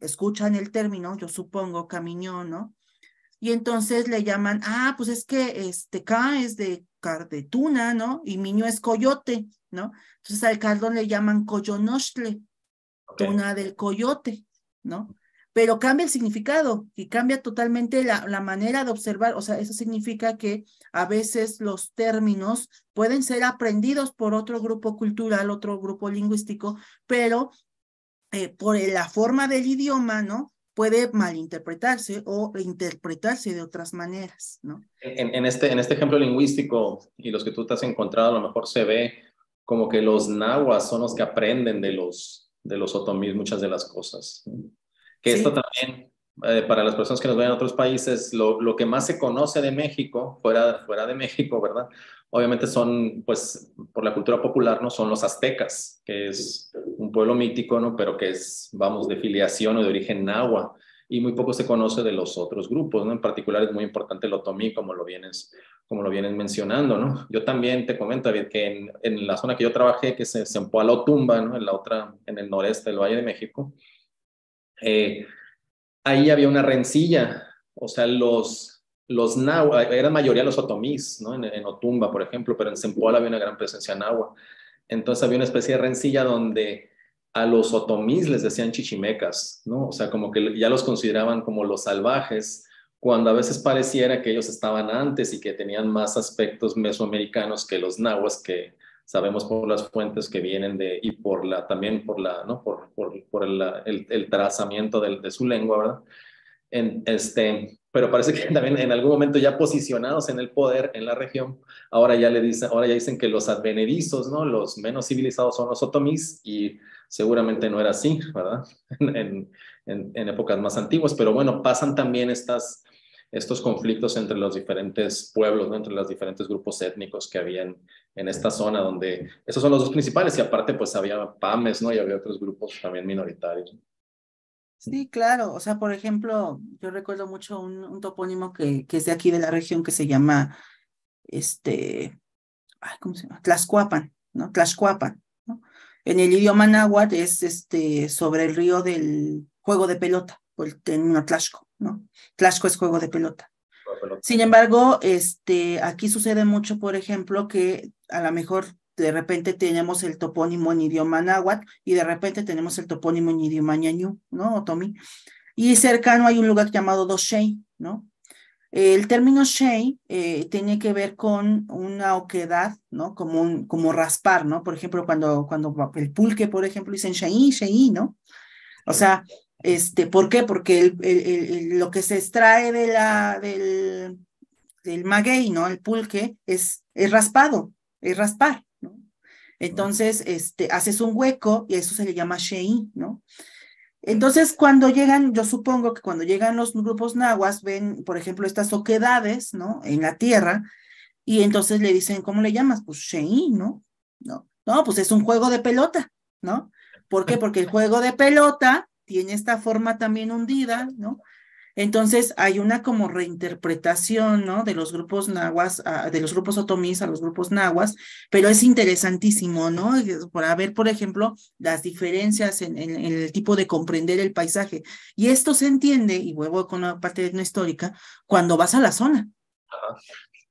escuchan el término, yo supongo, camiño, ¿no? Y entonces le llaman, ah, pues es que este ca es de de tuna, ¿no? Y miño es coyote, ¿no? Entonces al cardón le llaman coyonostle, tuna del coyote, ¿no? Pero cambia el significado y cambia totalmente la, manera de observar. O sea, eso significa que a veces los términos pueden ser aprendidos por otro grupo cultural, otro grupo lingüístico, pero eh, por la forma del idioma, ¿no? puede malinterpretarse o interpretarse de otras maneras, ¿no? En, este, en este ejemplo lingüístico y los que tú te has encontrado, a lo mejor se ve como que los nahuas son los que aprenden de los, de los muchas de las cosas. Que esto también, eh, para las personas que nos ven en otros países, lo, que más se conoce de México, fuera, fuera de México, ¿verdad? obviamente son, pues, por la cultura popular, ¿no? Son los aztecas, que es un pueblo mítico, ¿no? Pero que es, vamos, de filiación o de origen náhuatl y muy poco se conoce de los otros grupos, ¿no? En particular es muy importante el otomí, como lo vienes, como lo vienes mencionando, ¿no? Yo también te comento, David, que en, la zona que yo trabajé, que es en Poalotumba, otumba ¿no? En la otra, en el noreste del Valle de México, eh, ahí había una rencilla, o sea, los los nahuas, eran mayoría los otomís, ¿no? En, Otumba, por ejemplo, pero en Zempoal había una gran presencia nahua. Entonces había una especie de rencilla donde a los otomís les decían chichimecas, ¿no? O sea, como que ya los consideraban como los salvajes, cuando a veces pareciera que ellos estaban antes y que tenían más aspectos mesoamericanos que los nahuas, que sabemos por las fuentes que vienen de, y por la, también por la, ¿no? Por, por, el, el, trazamiento de, de su lengua, ¿verdad? En, este, pero parece que también en algún momento ya posicionados en el poder en la región, ahora ya le dicen, ahora ya dicen que los advenedizos, ¿no? Los menos civilizados son los otomís y seguramente no era así, ¿verdad? En, en épocas más antiguas, pero bueno, pasan también estas, estos conflictos entre los diferentes pueblos, ¿no? entre los diferentes grupos étnicos que habían en esta zona, donde esos son los dos principales, y aparte pues había PAMES, ¿no? Y había otros grupos también minoritarios. Sí, claro. O sea, por ejemplo, yo recuerdo mucho un, topónimo que, que, es de aquí de la región que se llama, este, llama? ¿no? En el idioma náhuatl es este, sobre el río del juego de pelota, por el término Tlaxco, ¿no? Tlaxco es juego de pelota. Sin embargo, este, aquí sucede mucho, por ejemplo, que a lo mejor de repente tenemos el topónimo en idioma náhuatl y de repente tenemos el topónimo en idioma ñañú, ¿no? Tommy? Y cercano hay un lugar llamado Doshei, ¿no? El término shei eh, tiene que ver con una oquedad, ¿no? Como, un, como raspar, ¿no? Por ejemplo, cuando, cuando el pulque, por ejemplo, dicen shei, shei, ¿no? O sea, este, ¿por qué? Porque lo que se extrae de la, del, del maguey, ¿no? El pulque es, es raspado, es raspar, entonces, este, haces un hueco y eso se le llama Shei, ¿no? Entonces, cuando llegan, yo supongo que cuando llegan los grupos nahuas, ven, por ejemplo, estas oquedades, ¿no? En la tierra, y entonces le dicen, ¿cómo le llamas? Pues Shei, ¿no? No, no pues es un juego de pelota, ¿no? ¿Por qué? Porque el juego de pelota tiene esta forma también hundida, ¿no? Entonces hay una como reinterpretación, ¿no? De los grupos nahuas, ah, de los grupos otomís a los grupos nahuas, pero es interesantísimo, ¿no? Para ver, por ejemplo, las diferencias en, el tipo de comprender el paisaje. Y esto se entiende, y vuelvo con una parte no histórica, cuando vas a la zona.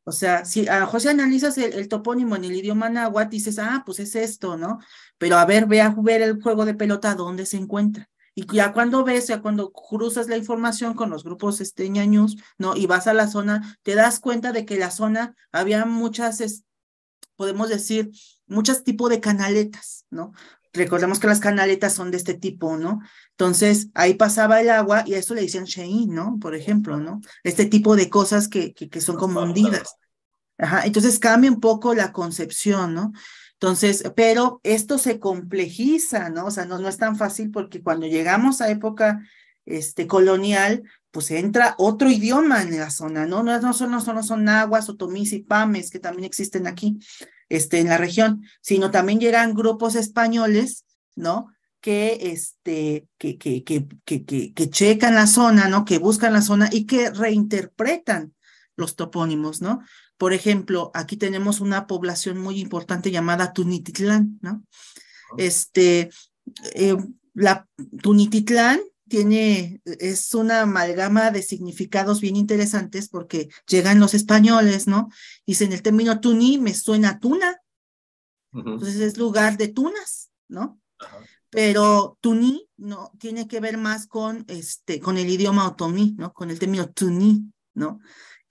O sea, si a José analizas el, topónimo en el idioma nahuatl, dices, ah, pues es esto, ¿no? Pero a ver, ve a ver el juego de pelota, ¿dónde se encuentra? Y ya cuando ves, ya cuando cruzas la información con los grupos este, News, ¿no? Y vas a la zona, te das cuenta de que la zona había muchas, podemos decir, muchos tipos de canaletas, ¿no? Recordemos que las canaletas son de este tipo, ¿no? Entonces, ahí pasaba el agua y a eso le decían Shein, ¿no? Por ejemplo, ¿no? Este tipo de cosas que, que, que son como hundidas. Ajá, entonces cambia un poco la concepción, ¿no? Entonces, pero esto se complejiza, ¿no? O sea, no, es tan fácil porque cuando llegamos a época este, colonial, pues entra otro idioma en la zona, ¿no? No, no, solo son nahuas, otomís y pames, que también existen aquí, este, en la región, sino también llegan grupos españoles, ¿no? Que, este, que, que, que checan la zona, ¿no? Que buscan la zona y que reinterpretan los topónimos, ¿no? Por ejemplo, aquí tenemos una población muy importante llamada Tunititlán, ¿no? Este, eh, la Tunititlán tiene, es una amalgama de significados bien interesantes porque llegan los españoles, ¿no? Dicen el término Tuní me suena tuna, entonces es lugar de tunas, ¿no? Pero Tuní no tiene que ver más con este, con el idioma otomí, ¿no? Con el término Tuní, ¿no?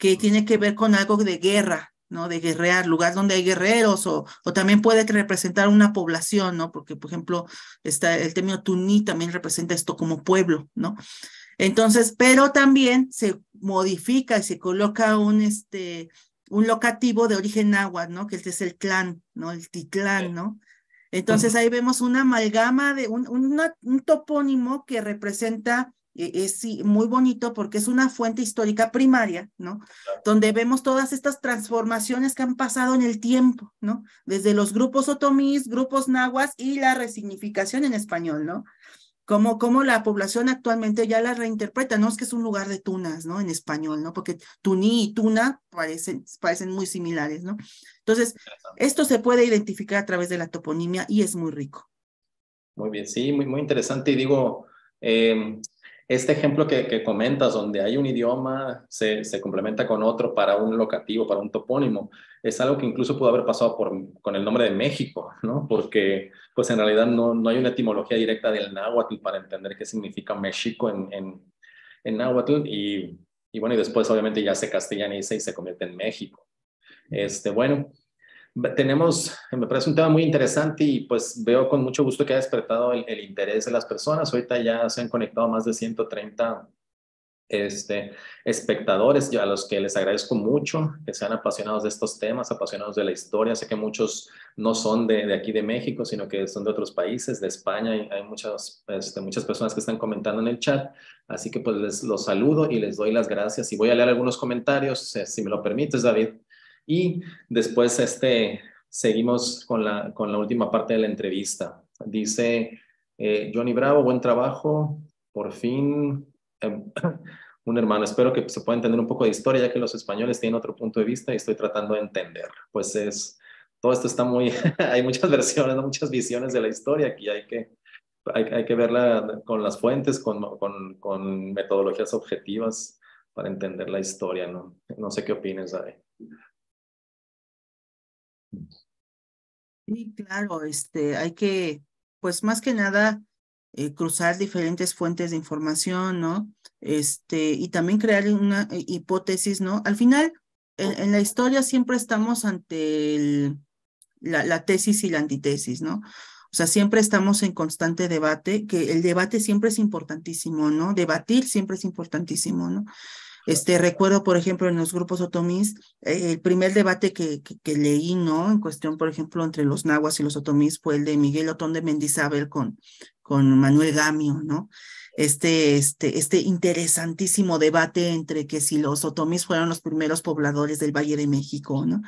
que tiene que ver con algo de guerra, ¿no? De guerrear, lugar donde hay guerreros, o, también puede representar una población, ¿no? Porque, por ejemplo, está el término tuní también representa esto como pueblo, ¿no? Entonces, pero también se modifica y se coloca un, este, un locativo de origen agua ¿no? Que este es el clan, ¿no? El titlán, ¿no? Entonces ahí vemos una amalgama de un, un topónimo que representa eh, es muy bonito porque es una fuente histórica primaria, ¿no? Donde vemos todas estas transformaciones que han pasado en el tiempo, ¿no? Desde los grupos otomís, grupos nahuas y la resignificación en español, ¿no? Como, la población actualmente ya la reinterpreta, no es que es un lugar de tunas, ¿no? En español, ¿no? Porque tuní y tuna parecen, parecen muy similares, ¿no? Entonces, esto se puede identificar a través de la toponimia y es muy rico. Muy bien, sí, muy, muy interesante. Y digo, em, este ejemplo que, comentas, donde hay un idioma, se, complementa con otro para un locativo, para un topónimo, es algo que incluso pudo haber pasado por, con el nombre de México, ¿no? Porque, pues en realidad no, no hay una etimología directa del náhuatl para entender qué significa México en, en, náhuatl. Y, y, bueno, y después obviamente ya se castellaniza y se convierte en México. Este, bueno, tenemos, me parece un tema muy interesante y pues veo con mucho gusto que ha despertado el, interés de las personas. Ahorita ya se han conectado más de 130 este, espectadores a los que les agradezco mucho que sean apasionados de estos temas, apasionados de la historia. Sé que muchos no son de, aquí de México, sino que son de otros países, de España. Y hay muchas, este, muchas personas que están comentando en el chat. Así que pues les los saludo y les doy las gracias. Y voy a leer algunos comentarios, eh, si me lo permites, David. Y después este, seguimos con la, con la última parte de la entrevista. Dice eh, Johnny Bravo, buen trabajo, por fin. Em, un hermano, espero que se pueda entender un poco de historia, ya que los españoles tienen otro punto de vista y estoy tratando de entender. Pues es, todo esto está muy, hay muchas versiones, muchas visiones de la historia aquí, hay que, hay, hay que verla con las fuentes, con, con, con, metodologías objetivas para entender la historia, ¿no? sé qué opinas, ahí. Sí, claro, este, hay que, pues más que nada, eh, cruzar diferentes fuentes de información, ¿no? Este, y también crear una hipótesis, ¿no? Al final, en, la historia siempre estamos ante la, la, tesis y la antítesis, ¿no? O sea, siempre estamos en constante debate, que el debate siempre es importantísimo, ¿no? Debatir siempre es importantísimo, ¿no? Este, recuerdo, por ejemplo, en los grupos otomís, eh, el primer debate que, que, leí, ¿no? En cuestión, por ejemplo, entre los nahuas y los otomís fue el de Miguel Otón de Mendizábal con, con Manuel Gamio, ¿no? Este, este, este interesantísimo debate entre que si los otomís fueron los primeros pobladores del Valle de México, ¿no?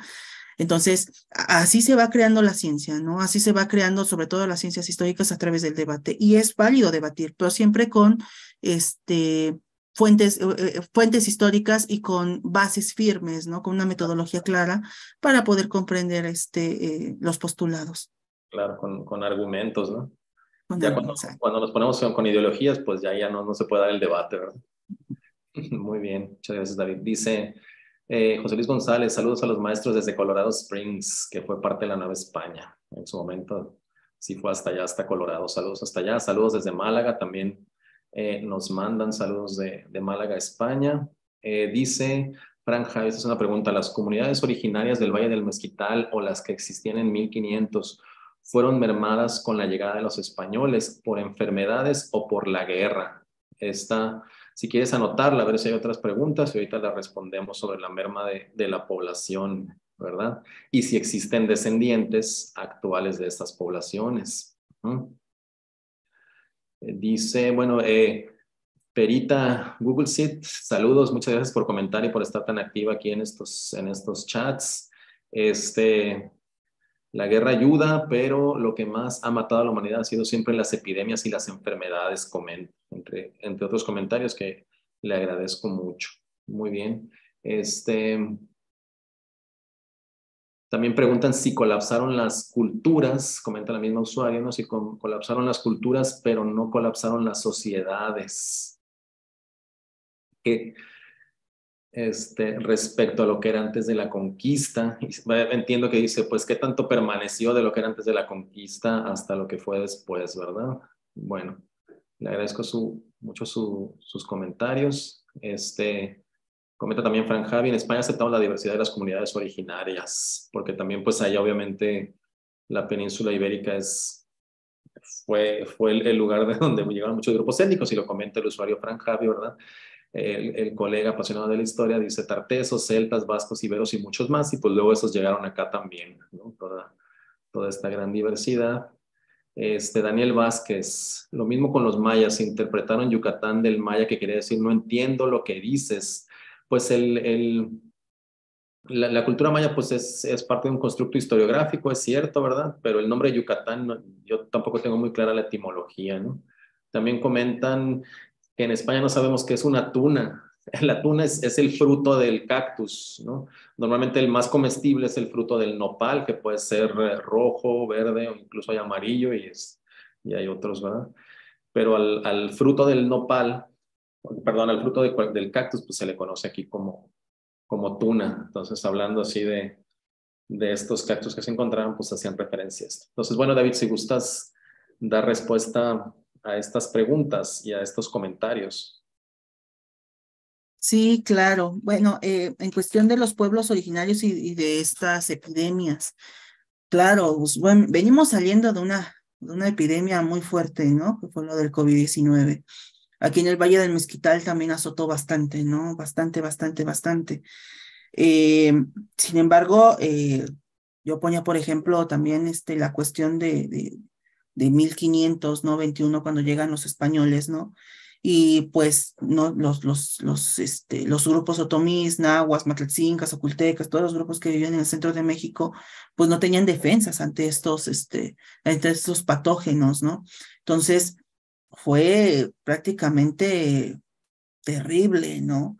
Entonces, así se va creando la ciencia, ¿no? Así se va creando sobre todo las ciencias históricas a través del debate. Y es válido debatir, pero siempre con este fuentes, eh, eh, fuentes históricas y con bases firmes, ¿no? Con una metodología clara para poder comprender este, eh, los postulados. Claro, con, con argumentos, ¿no? cuando, nos ponemos con, ideologías, pues ya, ya no, no se puede dar el debate, ¿verdad? Muy bien, muchas gracias David. Dice José Luis González, saludos a los maestros desde Colorado Springs, que fue parte de la nave España en su momento. Sí fue hasta allá, hasta Colorado. Saludos hasta allá, saludos desde Málaga también eh, nos mandan saludos de, Málaga, España. Eh, dice Franja, esta es una pregunta, ¿las comunidades originarias del Valle del Mezquital o las que existían en 1500 fueron mermadas con la llegada de los españoles por enfermedades o por la guerra? Esta, si quieres anotarla, a ver si hay otras preguntas y ahorita la respondemos sobre la merma de, la población, ¿verdad? Y si existen descendientes actuales de estas poblaciones. Eh, dice, bueno, eh, Perita, Google Sit, saludos, muchas gracias por comentar y por estar tan activa aquí en estos, en estos chats. Este, la guerra ayuda, pero lo que más ha matado a la humanidad ha sido siempre las epidemias y las enfermedades, entre, entre otros comentarios que le agradezco mucho. Muy bien. Este, también preguntan si colapsaron las culturas, comenta la misma usuaria, ¿no? Si colapsaron las culturas, pero no colapsaron las sociedades. Que, este, respecto a lo que era antes de la conquista, entiendo que dice, pues, ¿qué tanto permaneció de lo que era antes de la conquista hasta lo que fue después, verdad? Bueno, le agradezco mucho sus comentarios. Este, Comenta también Fran Javi, en España aceptamos la diversidad de las comunidades originarias, porque también pues allá obviamente la península ibérica es, fue, fue el, lugar de donde llegaron muchos grupos étnicos, y lo comenta el usuario Fran Javi, ¿verdad? El, colega apasionado de la historia dice tartesos, celtas, vascos, iberos y muchos más, y pues luego esos llegaron acá también, ¿no? Toda, toda esta gran diversidad. Este, Daniel Vázquez, lo mismo con los mayas, interpretaron Yucatán del maya que quería decir, no entiendo lo que dices, pues el, la, cultura maya pues es, parte de un constructo historiográfico, es cierto, ¿verdad? Pero el nombre Yucatán, yo tampoco tengo muy clara la etimología, ¿no? También comentan que en España no sabemos qué es una tuna. La tuna es, el fruto del cactus, ¿no? Normalmente el más comestible es el fruto del nopal, que puede ser eh, rojo, verde o incluso hay amarillo y, es, y hay otros, ¿verdad? Pero al, al fruto del nopal perdón, al fruto del cactus pues se le conoce aquí como, como tuna. Entonces, hablando así de, estos cactus que se encontraron, pues hacían referencias. Entonces, bueno, David, si gustas dar respuesta a estas preguntas y a estos comentarios. Sí, claro. Bueno, eh, en cuestión de los pueblos originarios y, de estas epidemias, claro, pues, venimos saliendo de una, de una epidemia muy fuerte, ¿no? Que fue lo del COVID-19. Aquí en el Valle del Mezquital también azotó bastante, ¿no? Bastante, bastante, bastante. Eh, sin embargo, eh, yo ponía, por ejemplo, también este, la cuestión de, de, 1500, ¿no? cuando llegan los españoles, ¿no? y pues no los los los este los grupos otomís, nahuas, matlatzincas, ocultecas, todos los grupos que vivían en el centro de México, pues no tenían defensas ante estos este ante estos patógenos, ¿no? Entonces, fue prácticamente terrible, ¿no?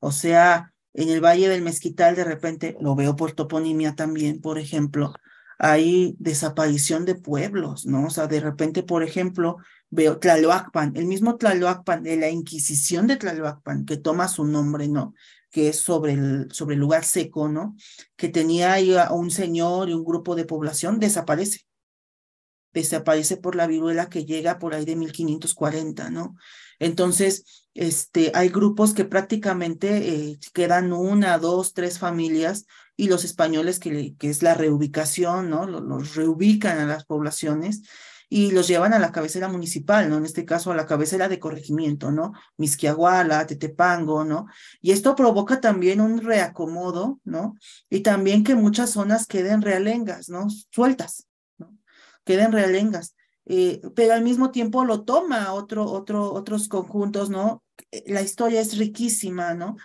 O sea, en el Valle del Mezquital de repente, lo veo por toponimia también, por ejemplo, hay desaparición de pueblos, ¿no? O sea, de repente, por ejemplo, veo Tlaloacpan, el mismo Tlaloacpan, de la Inquisición de Tlaloacpan, que toma su nombre, ¿no? Que es sobre el, sobre el lugar seco, ¿no? Que tenía ahí a un señor y un grupo de población, desaparece desaparece por la viruela que llega por ahí de 1540, ¿no? Entonces, este, hay grupos que prácticamente eh, quedan una, dos, tres familias y los españoles que, que es la reubicación, ¿no? Los, reubican a las poblaciones y los llevan a la cabecera municipal, ¿no? En este caso, a la cabecera de corregimiento, ¿no? Misquiahuala, Tetepango, ¿no? Y esto provoca también un reacomodo, ¿no? Y también que muchas zonas queden realengas, ¿no? Sueltas, queden realengas. Eh, pero al mismo tiempo lo toma otro, otro, otros conjuntos, ¿no? Eh, la historia es riquísima, ¿no?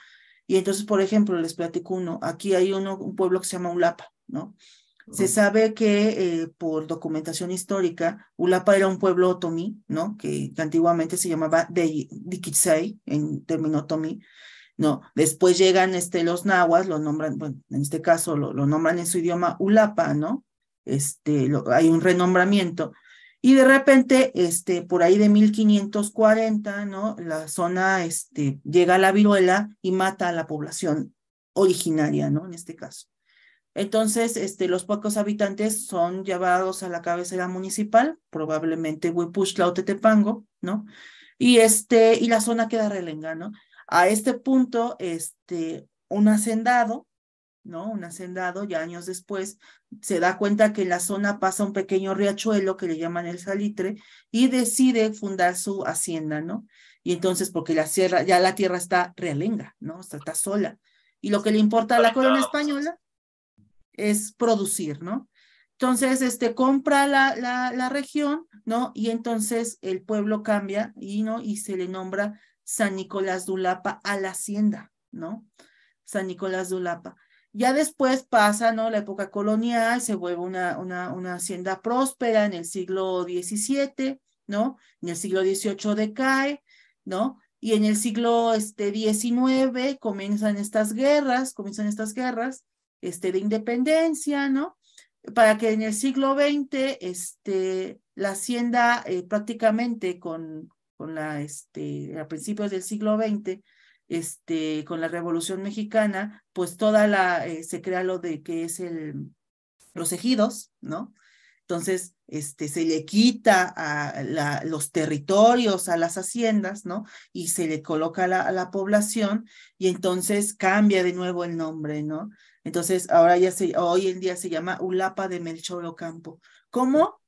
Y entonces, por ejemplo, les platico uno, aquí hay uno, un pueblo que se llama Ulapa, ¿no? Se sabe que eh, por documentación histórica, Ulapa era un pueblo otomí, ¿no? Que, antiguamente se llamaba Dikitsei en término otomí, ¿no? Después llegan este, los nahuas, lo nombran, bueno, en este caso lo, lo nombran en su idioma Ulapa, ¿no? este, hay un renombramiento. Y de repente, este, por ahí de 1540, ¿no? La zona este, llega a la viruela y mata a la población originaria, ¿no? En este caso. Entonces, este, los pocos habitantes son llevados a la cabecera municipal, probablemente Huipuchla o Tetepango, ¿no? Y, este, y la zona queda relenga, ¿no? A este punto, este, un hacendado, ¿no? Un hacendado, ya años después, se da cuenta que en la zona pasa un pequeño riachuelo que le llaman el salitre y decide fundar su hacienda, ¿no? Y entonces, porque la sierra, ya la tierra está realenga, ¿no? está sola. Y lo que le importa a la corona española es producir, ¿no? Entonces, este, compra la, la, la región, ¿no? Y entonces el pueblo cambia y, ¿no? Y se le nombra San Nicolás Dulapa a la hacienda, ¿no? San Nicolás Dulapa. Ya después pasa, ¿no? La época colonial, se vuelve una, una, una hacienda próspera en el siglo XVII, ¿no? En el siglo XVIII decae, ¿no? Y en el siglo este, XIX comienzan estas guerras, comienzan estas guerras este, de independencia, ¿no? Para que en el siglo XX este, la hacienda eh, prácticamente con, con la, este, a principios del siglo XX, este, con la Revolución Mexicana, pues toda la, eh, se crea lo de que es el, los ejidos, ¿no? Entonces, este, se le quita a la, los territorios, a las haciendas, ¿no? Y se le coloca a la población y entonces cambia de nuevo el nombre, ¿no? Entonces, ahora ya se, hoy en día se llama Ulapa de Melchor Campo. ¿Cómo?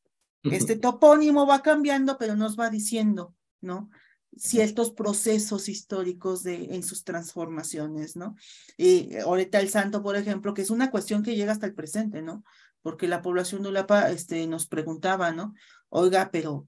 Este topónimo va cambiando, pero nos va diciendo, ¿no? ciertos procesos históricos de, en sus transformaciones, ¿no? Y eh, ahorita el santo, por ejemplo, que es una cuestión que llega hasta el presente, ¿no? Porque la población de Ulapa este, nos preguntaba, ¿no? Oiga, pero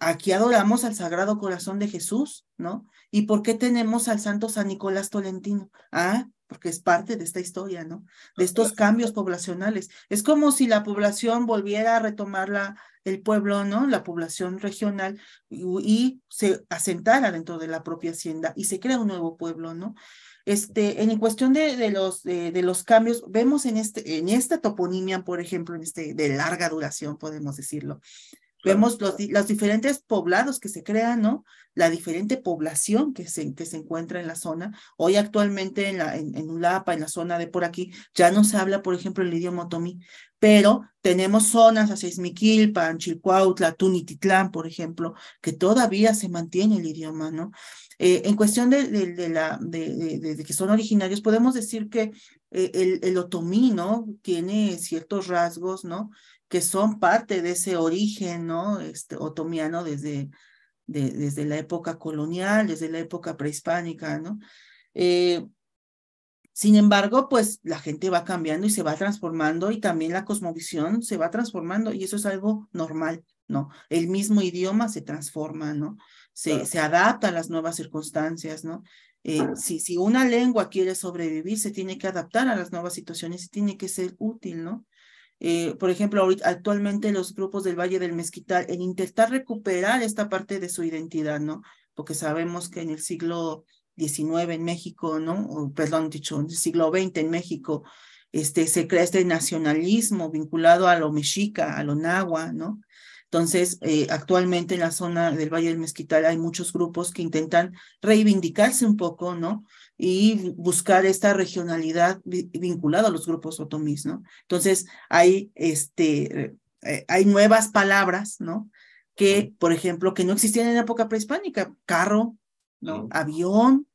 aquí adoramos al Sagrado Corazón de Jesús, ¿no? ¿Y por qué tenemos al Santo San Nicolás Tolentino? Ah, porque es parte de esta historia, ¿no? De ah, estos cambios poblacionales. Es como si la población volviera a retomar el pueblo, ¿no? La población regional y, se asentara dentro de la propia hacienda y se crea un nuevo pueblo, ¿no? Este, en cuestión de, los, los cambios, vemos en, este, en esta toponimia, por ejemplo, en este, de larga duración, podemos decirlo, Vemos los, los, diferentes poblados que se crean, ¿no? La diferente población que se, se encuentra en la zona. Hoy actualmente en, la, en, Ulapa, en la zona de por aquí, ya no se habla, por ejemplo, el idioma otomí, pero tenemos zonas hacia seismiquil Chilcuautla, Tunititlán, por ejemplo, que todavía se mantiene el idioma, ¿no? Eh, en cuestión de, la, de, que son originarios, podemos decir que eh, el, el otomí, ¿no? Tiene ciertos rasgos, ¿no? que son parte de ese origen ¿no? este, otomiano desde, desde la época colonial, desde la época prehispánica, ¿no? Eh, sin embargo, pues la gente va cambiando y se va transformando y también la cosmovisión se va transformando y eso es algo normal, ¿no? El mismo idioma se transforma, ¿no? Se, adapta a las nuevas circunstancias, ¿no? Eh, si, si una lengua quiere sobrevivir, se tiene que adaptar a las nuevas situaciones y tiene que ser útil, ¿no? Eh, por ejemplo, actualmente los grupos del Valle del Mezquital, en intentar recuperar esta parte de su identidad, ¿no? Porque sabemos que en el siglo XIX en México, ¿no? perdón, dicho, en el siglo XX en México, este, se crea este nacionalismo vinculado a lo mexica, a lo nahua, ¿no? Entonces, eh, actualmente en la zona del Valle del Mezquital hay muchos grupos que intentan reivindicarse un poco, ¿no? y buscar esta regionalidad vinculada a los grupos otomís, ¿no? Entonces, hay, este, eh, hay nuevas palabras, ¿no? Que, por ejemplo, que no existían en la época prehispánica, carro, ¿no? Avión,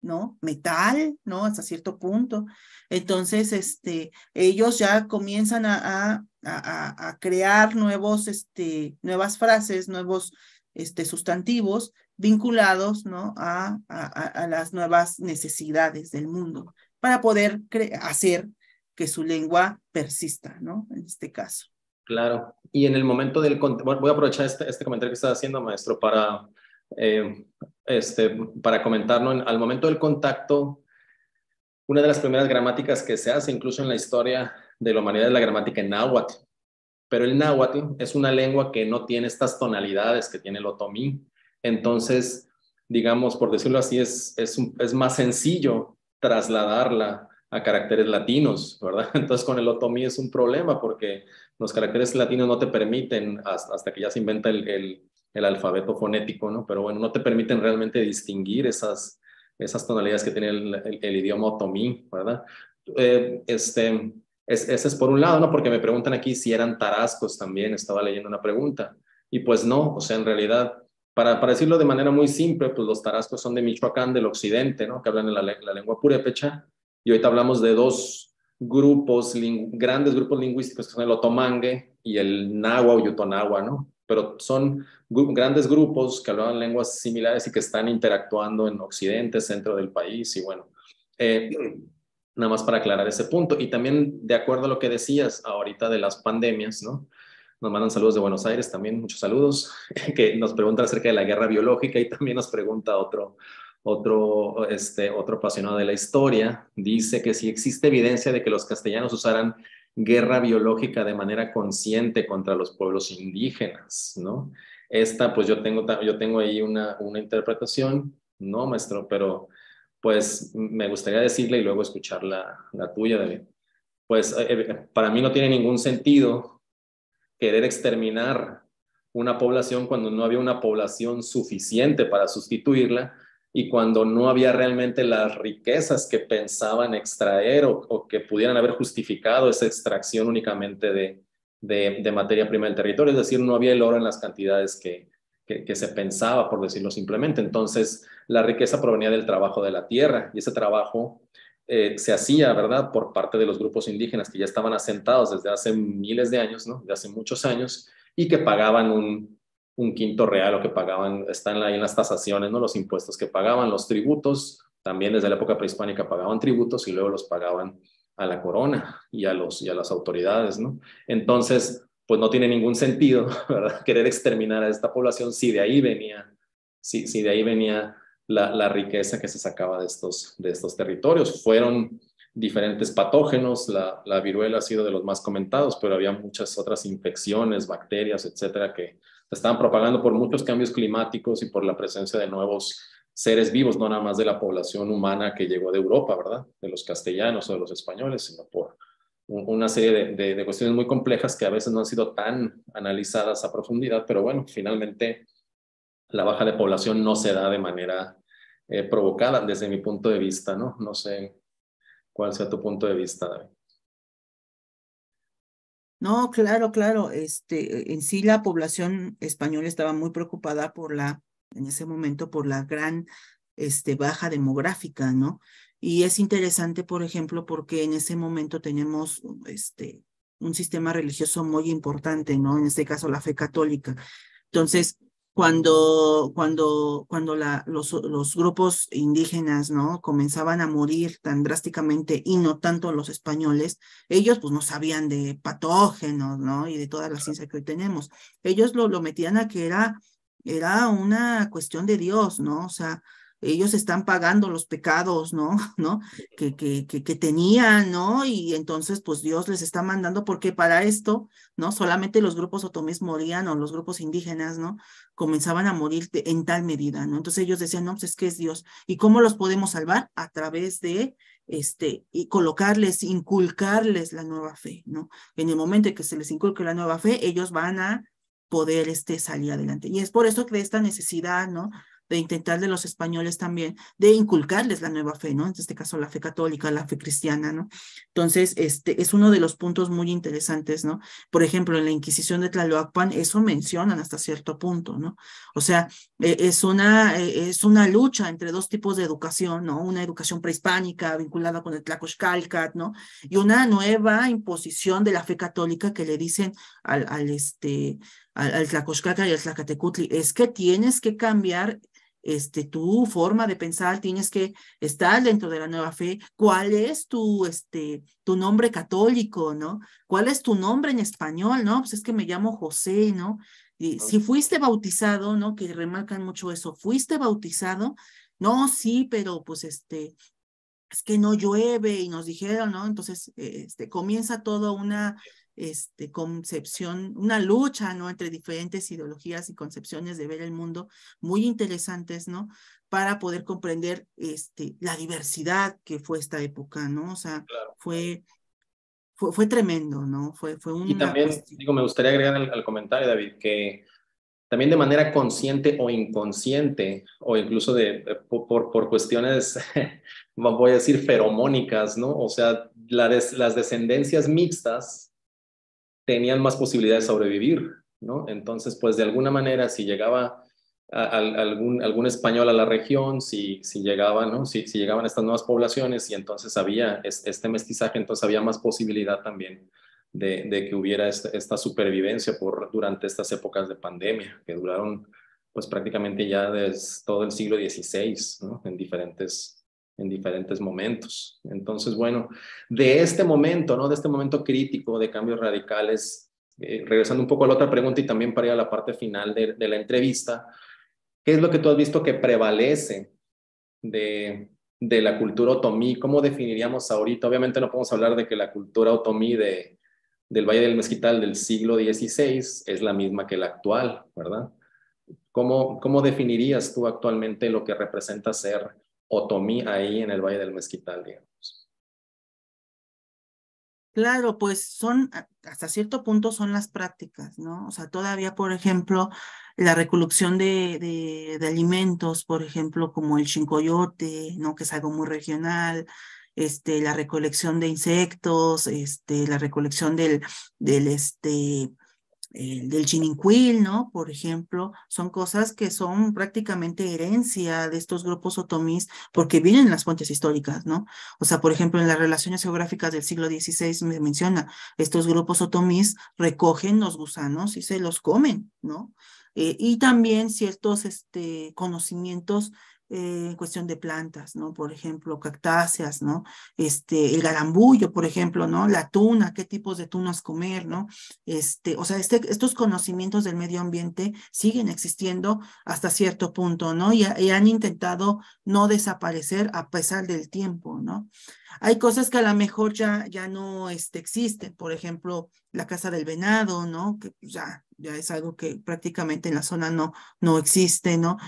¿no? Metal, ¿no? Hasta cierto punto. Entonces, este, ellos ya comienzan a, a, crear nuevos, este, nuevas frases, nuevos este, sustantivos vinculados ¿no? a, las nuevas necesidades del mundo para poder hacer que su lengua persista, ¿no? En este caso. Claro. Y en el momento del... voy a aprovechar este, este, comentario que estás haciendo, maestro, para, eh, este, para comentarnos. Al momento del contacto, una de las primeras gramáticas que se hace, incluso en la historia de la humanidad, es la gramática en náhuatl. Pero el náhuatl es una lengua que no tiene estas tonalidades que tiene el otomí. Entonces, digamos, por decirlo así, es, es, es más sencillo trasladarla a caracteres latinos, ¿verdad? Entonces con el otomí es un problema porque los caracteres latinos no te permiten, hasta, hasta que ya se inventa el, el, alfabeto fonético, ¿no? Pero bueno, no te permiten realmente distinguir esas, esas tonalidades que tiene el, idioma otomí, ¿verdad? Eh, este, es, ese es por un lado, ¿no? Porque me preguntan aquí si eran tarascos también, estaba leyendo una pregunta. Y pues no, o sea, en realidad para, decirlo de manera muy simple, pues los tarascos son de Michoacán, del occidente, ¿no? Que hablan la, lengua purépecha. Y ahorita hablamos de dos grupos, grandes grupos lingüísticos, que son el otomangue y el náhuatl o ¿no? Pero son grandes grupos que hablan lenguas similares y que están interactuando en occidente, centro del país, y bueno. Eh, nada más para aclarar ese punto. Y también, de acuerdo a lo que decías ahorita de las pandemias, ¿no? Nos mandan saludos de Buenos Aires también, muchos saludos, que nos pregunta acerca de la guerra biológica y también nos pregunta otro, otro, este, otro apasionado de la historia. Dice que si existe evidencia de que los castellanos usaran guerra biológica de manera consciente contra los pueblos indígenas, ¿no? Esta, pues yo tengo, yo tengo ahí una, una interpretación, ¿no, maestro? Pero pues me gustaría decirle y luego escuchar la, la tuya, David. Pues eh, eh, para mí no tiene ningún sentido querer exterminar una población cuando no había una población suficiente para sustituirla y cuando no había realmente las riquezas que pensaban extraer o, que pudieran haber justificado esa extracción únicamente de, materia prima del territorio, es decir, no había el oro en las cantidades que, que, se pensaba, por decirlo simplemente. Entonces, la riqueza provenía del trabajo de la tierra y ese trabajo eh, se hacía, ¿verdad?, por parte de los grupos indígenas que ya estaban asentados desde hace miles de años, ¿no?, de hace muchos años, y que pagaban un, quinto real o que pagaban, están ahí en las tasaciones, ¿no?, los impuestos que pagaban, los tributos, también desde la época prehispánica pagaban tributos y luego los pagaban a la corona y a, los, y a las autoridades, ¿no? Entonces, pues no tiene ningún sentido, ¿verdad?, querer exterminar a esta población si de ahí venía, si, si de ahí venía la, riqueza que se sacaba de estos, de estos territorios. Fueron diferentes patógenos, la, la, viruela ha sido de los más comentados, pero había muchas otras infecciones, bacterias, etcétera, que se estaban propagando por muchos cambios climáticos y por la presencia de nuevos seres vivos, no nada más de la población humana que llegó de Europa, ¿verdad? De los castellanos o de los españoles, sino por una serie de, de, cuestiones muy complejas que a veces no han sido tan analizadas a profundidad, pero bueno, finalmente la baja de población no se da de manera eh, desde mi punto de vista, ¿no? No sé cuál sea tu punto de vista, David. No, claro, claro. Este, en sí la población española estaba muy preocupada por la, en ese momento, por la gran este, baja demográfica, ¿no? Y es interesante, por ejemplo, porque en ese momento tenemos este, un sistema religioso muy importante, ¿no? En este caso, la fe católica. Entonces, cuando, cuando, cuando los, grupos indígenas ¿no? comenzaban a morir tan drásticamente y no tanto los españoles, ellos pues no sabían de patógenos ¿no? y de toda la ciencia que hoy tenemos. Ellos lo, lo metían a que era, era una cuestión de Dios, ¿no? O sea, ellos están pagando los pecados, ¿no? ¿No? Que, que, que, tenían, ¿no? Y entonces, pues Dios les está mandando, porque para esto, ¿no? Solamente los grupos otomíes morían o los grupos indígenas, ¿no? Comenzaban a morir en tal medida, ¿no? Entonces ellos decían, no, pues es que es Dios. ¿Y cómo los podemos salvar? A través de, este, y colocarles, inculcarles la nueva fe, ¿no? En el momento en que se les inculque la nueva fe, ellos van a poder este, salir adelante. Y es por eso que esta necesidad, ¿no? de intentar de los españoles también, de inculcarles la nueva fe, ¿no? En este caso, la fe católica, la fe cristiana, ¿no? Entonces, este es uno de los puntos muy interesantes, ¿no? Por ejemplo, en la Inquisición de Tlalocpan, eso mencionan hasta cierto punto, ¿no? O sea, e, es, una, e, es una lucha entre dos tipos de educación, ¿no? Una educación prehispánica vinculada con el Tlacoxcalcat, ¿no? Y una nueva imposición de la fe católica que le dicen al, al este, al, y al Tlacatecutli, es que tienes que cambiar este, tu forma de pensar, tienes que estar dentro de la nueva fe, cuál es tu, este, tu nombre católico, ¿no? ¿Cuál es tu nombre en español, no? Pues es que me llamo José, ¿no? Y si fuiste bautizado, ¿no? Que remarcan mucho eso, fuiste bautizado, no, sí, pero pues este, es que no llueve y nos dijeron, ¿no? Entonces, eh, este, comienza toda una este, concepción, una lucha, ¿no? Entre diferentes ideologías y concepciones de ver el mundo muy interesantes, ¿no? Para poder comprender este, la diversidad que fue esta época, ¿no? O sea, fue, fue, tremendo, ¿no? Fue, fue un... Y también, digo, me gustaría agregar al, comentario, David, que también de manera consciente o inconsciente, o incluso de, por, por, cuestiones, voy a decir, feromónicas, ¿no? O sea, las descendencias mixtas tenían más posibilidades de sobrevivir, ¿no? Entonces, pues de alguna manera, si llegaba algún, español a la región, si, si llegaba, llegaban estas nuevas poblaciones y entonces había este mestizaje, entonces había más posibilidad también de, que hubiera esta, supervivencia por, durante estas épocas de pandemia, que duraron pues prácticamente ya desde todo el siglo XVI, ¿no? En diferentes en diferentes momentos. Entonces, bueno, de este momento, ¿no? De este momento crítico de cambios radicales, eh, regresando un poco a la otra pregunta y también para ir a la parte final de, la entrevista, ¿qué es lo que tú has visto que prevalece de, la cultura otomí? ¿Cómo definiríamos ahorita? Obviamente no podemos hablar de que la cultura otomí del Valle del Mezquital del siglo XVI es la misma que la actual, ¿verdad? cómo definirías tú actualmente lo que representa ser otomí ahí en el Valle del Mezquital, digamos. Claro, pues son, hasta cierto punto son las prácticas, ¿no? O sea, todavía, por ejemplo, la recolección de, de, alimentos, por ejemplo, como el chincoyote, ¿no? Que es algo muy regional, este, la recolección de insectos, este, la recolección del, del, este, eh, del chininquil ¿no? Por ejemplo, son cosas que son prácticamente herencia de estos grupos otomís porque vienen en las fuentes históricas, ¿no? O sea, por ejemplo, en las relaciones geográficas del siglo XVI me menciona, estos grupos otomís recogen los gusanos y se los comen, ¿no? Eh, y también ciertos este, conocimientos eh, en cuestión de plantas, ¿no? Por ejemplo, cactáceas, ¿no? Este, el garambullo, por ejemplo, ¿no? La tuna, qué tipos de tunas comer, ¿no? Este, o sea, este, estos conocimientos del medio ambiente siguen existiendo hasta cierto punto, ¿no? Y, han intentado no desaparecer a pesar del tiempo, ¿no? Hay cosas que a lo mejor ya, ya no este, existen, por ejemplo, la casa del venado, ¿no? Que ya, ya es algo que prácticamente en la zona no, no existe, ¿no?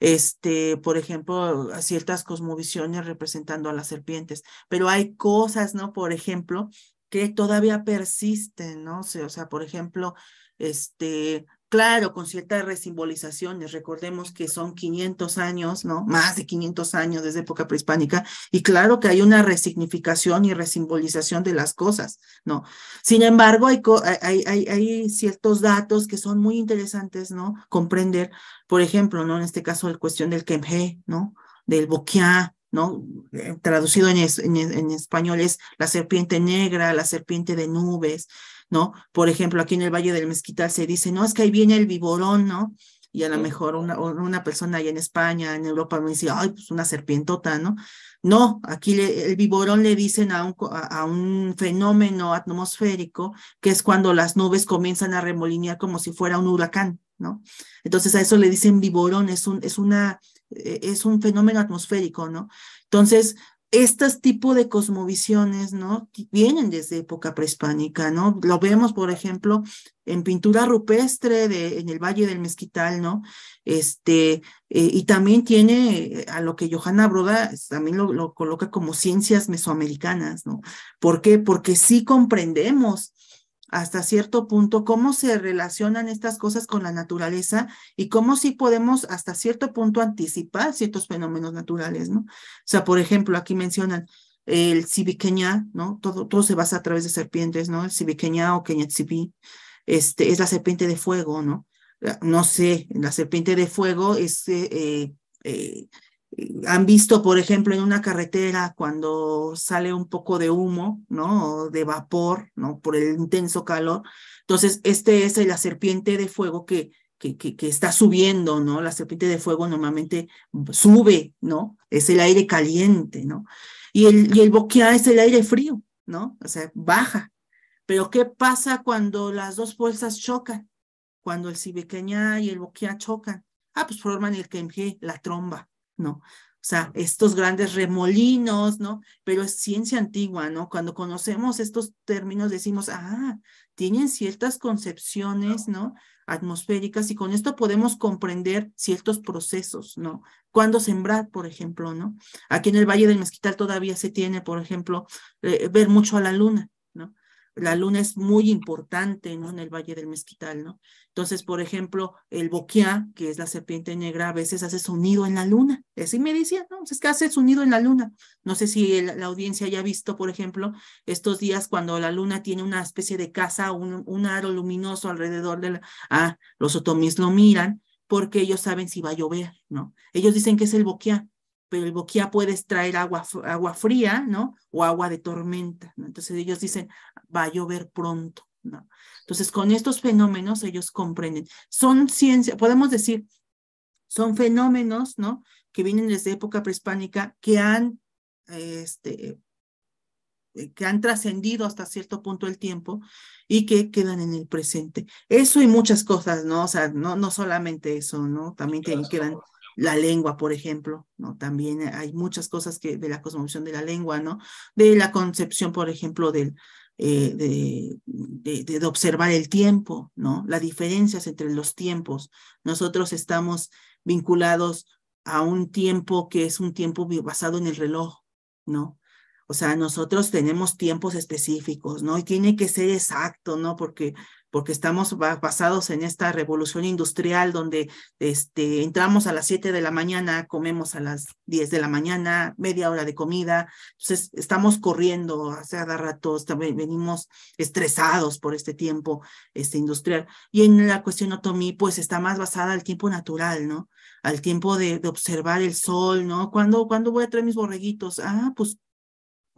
este, por ejemplo, ciertas cosmovisiones representando a las serpientes, pero hay cosas, ¿no? Por ejemplo, que todavía persisten, ¿no? O sea, por ejemplo, este, claro, con ciertas resimbolizaciones. Recordemos que son 500 años, ¿no? Más de 500 años desde época prehispánica. Y claro que hay una resignificación y resimbolización de las cosas, ¿no? Sin embargo, hay, ciertos datos que son muy interesantes, ¿no? Comprender, por ejemplo, ¿no? En este caso, la cuestión del Kemhe, ¿no? Del Boquia, ¿no? Eh, traducido en español es la serpiente negra, la serpiente de nubes, ¿no? Por ejemplo, aquí en el Valle del Mezquital se dice, no, es que ahí viene el viborón, ¿no? Y a lo mejor una, una persona allá en España, en Europa, me dice, ay, pues una serpientota, ¿no? No, aquí el viborón le dicen a un, a, un, fenómeno atmosférico, que es cuando las nubes comienzan a remolinear como si fuera un huracán, ¿no? Entonces a eso le dicen viborón, es, es, una, e, es un fenómeno atmosférico, ¿no? Entonces, estos tipos de cosmovisiones, ¿no? Vienen desde época prehispánica, ¿no? Lo vemos, por ejemplo, en pintura rupestre de, en el Valle del Mezquital, ¿no? Este, eh, y también tiene eh, a lo que Johanna Broda también lo, lo, coloca como ciencias mesoamericanas, ¿no? ¿Por qué? Porque sí comprendemos hasta cierto punto cómo se relacionan estas cosas con la naturaleza y cómo sí podemos hasta cierto punto anticipar ciertos fenómenos naturales, ¿no? O sea, por ejemplo, aquí mencionan el Sibiqueña, ¿no? Todo, todo se basa a través de serpientes, ¿no? El Sibiqueña o queñetzibí, este, es la serpiente de fuego, ¿no? Eh, no sé, la serpiente de fuego es... Eh, eh, han visto, por ejemplo, en una carretera cuando sale un poco de humo, ¿no? de vapor, ¿no? Por el intenso calor. Entonces, este es la serpiente de fuego que, que, está subiendo, ¿no? La serpiente de fuego normalmente sube, ¿no? Es el aire caliente, ¿no? Y el, y el es el aire frío, ¿no? O sea, baja. Pero ¿qué pasa cuando las dos fuerzas chocan? Cuando el cibequeñá y el boquia chocan. Ah, pues forman el quemje, la tromba, ¿no? O sea, estos grandes remolinos, ¿no? Pero es ciencia antigua, ¿no? Cuando conocemos estos términos decimos, ah, tienen ciertas concepciones, ¿no? Atmosféricas y con esto podemos comprender ciertos procesos, ¿no? Cuando sembrar, por ejemplo, ¿no? Aquí en el Valle del Mezquital todavía se tiene, por ejemplo, eh, ver mucho a la luna, la luna es muy importante, ¿no? En el Valle del Mezquital, ¿no? Entonces, por ejemplo, el boquiá, que es la serpiente negra, a veces hace su nido en la luna. Así me decía, ¿no? Es que hace su nido en la luna. No sé si la audiencia haya visto, por ejemplo, estos días cuando la luna tiene una especie de casa, un, un aro luminoso alrededor de la... Ah, los otomis lo miran porque ellos saben si va a llover, ¿no? Ellos dicen que es el boquiá, pero el boquía puedes traer agua, agua fría, ¿no? O agua de tormenta, ¿no? Entonces ellos dicen, va a llover pronto, ¿no? Entonces con estos fenómenos ellos comprenden. Son ciencia, podemos decir, son fenómenos, ¿no? Que vienen desde época prehispánica, que han, este, eh, que han trascendido hasta cierto punto el tiempo y que quedan en el presente. Eso y muchas cosas, ¿no? O sea, no, no solamente eso, ¿no? También que quedan la lengua, por ejemplo, ¿no? También hay muchas cosas que de la cosmovisión de la lengua, ¿no? De la concepción, por ejemplo, del, eh, de, de, de, observar el tiempo, ¿no? Las diferencias entre los tiempos. Nosotros estamos vinculados a un tiempo que es un tiempo basado en el reloj, ¿no? O sea, nosotros tenemos tiempos específicos, ¿no? Y tiene que ser exacto, ¿no? Porque porque estamos basados en esta revolución industrial donde este, entramos a las 7 de la mañana, comemos a las 10 de la mañana, media hora de comida, entonces estamos corriendo, hace o sea, ratos, venimos estresados por este tiempo este, industrial. Y en la cuestión otomí, pues está más basada al tiempo natural, ¿no? Al tiempo de, observar el sol, ¿no? ¿Cuándo voy a traer mis borreguitos? Ah, pues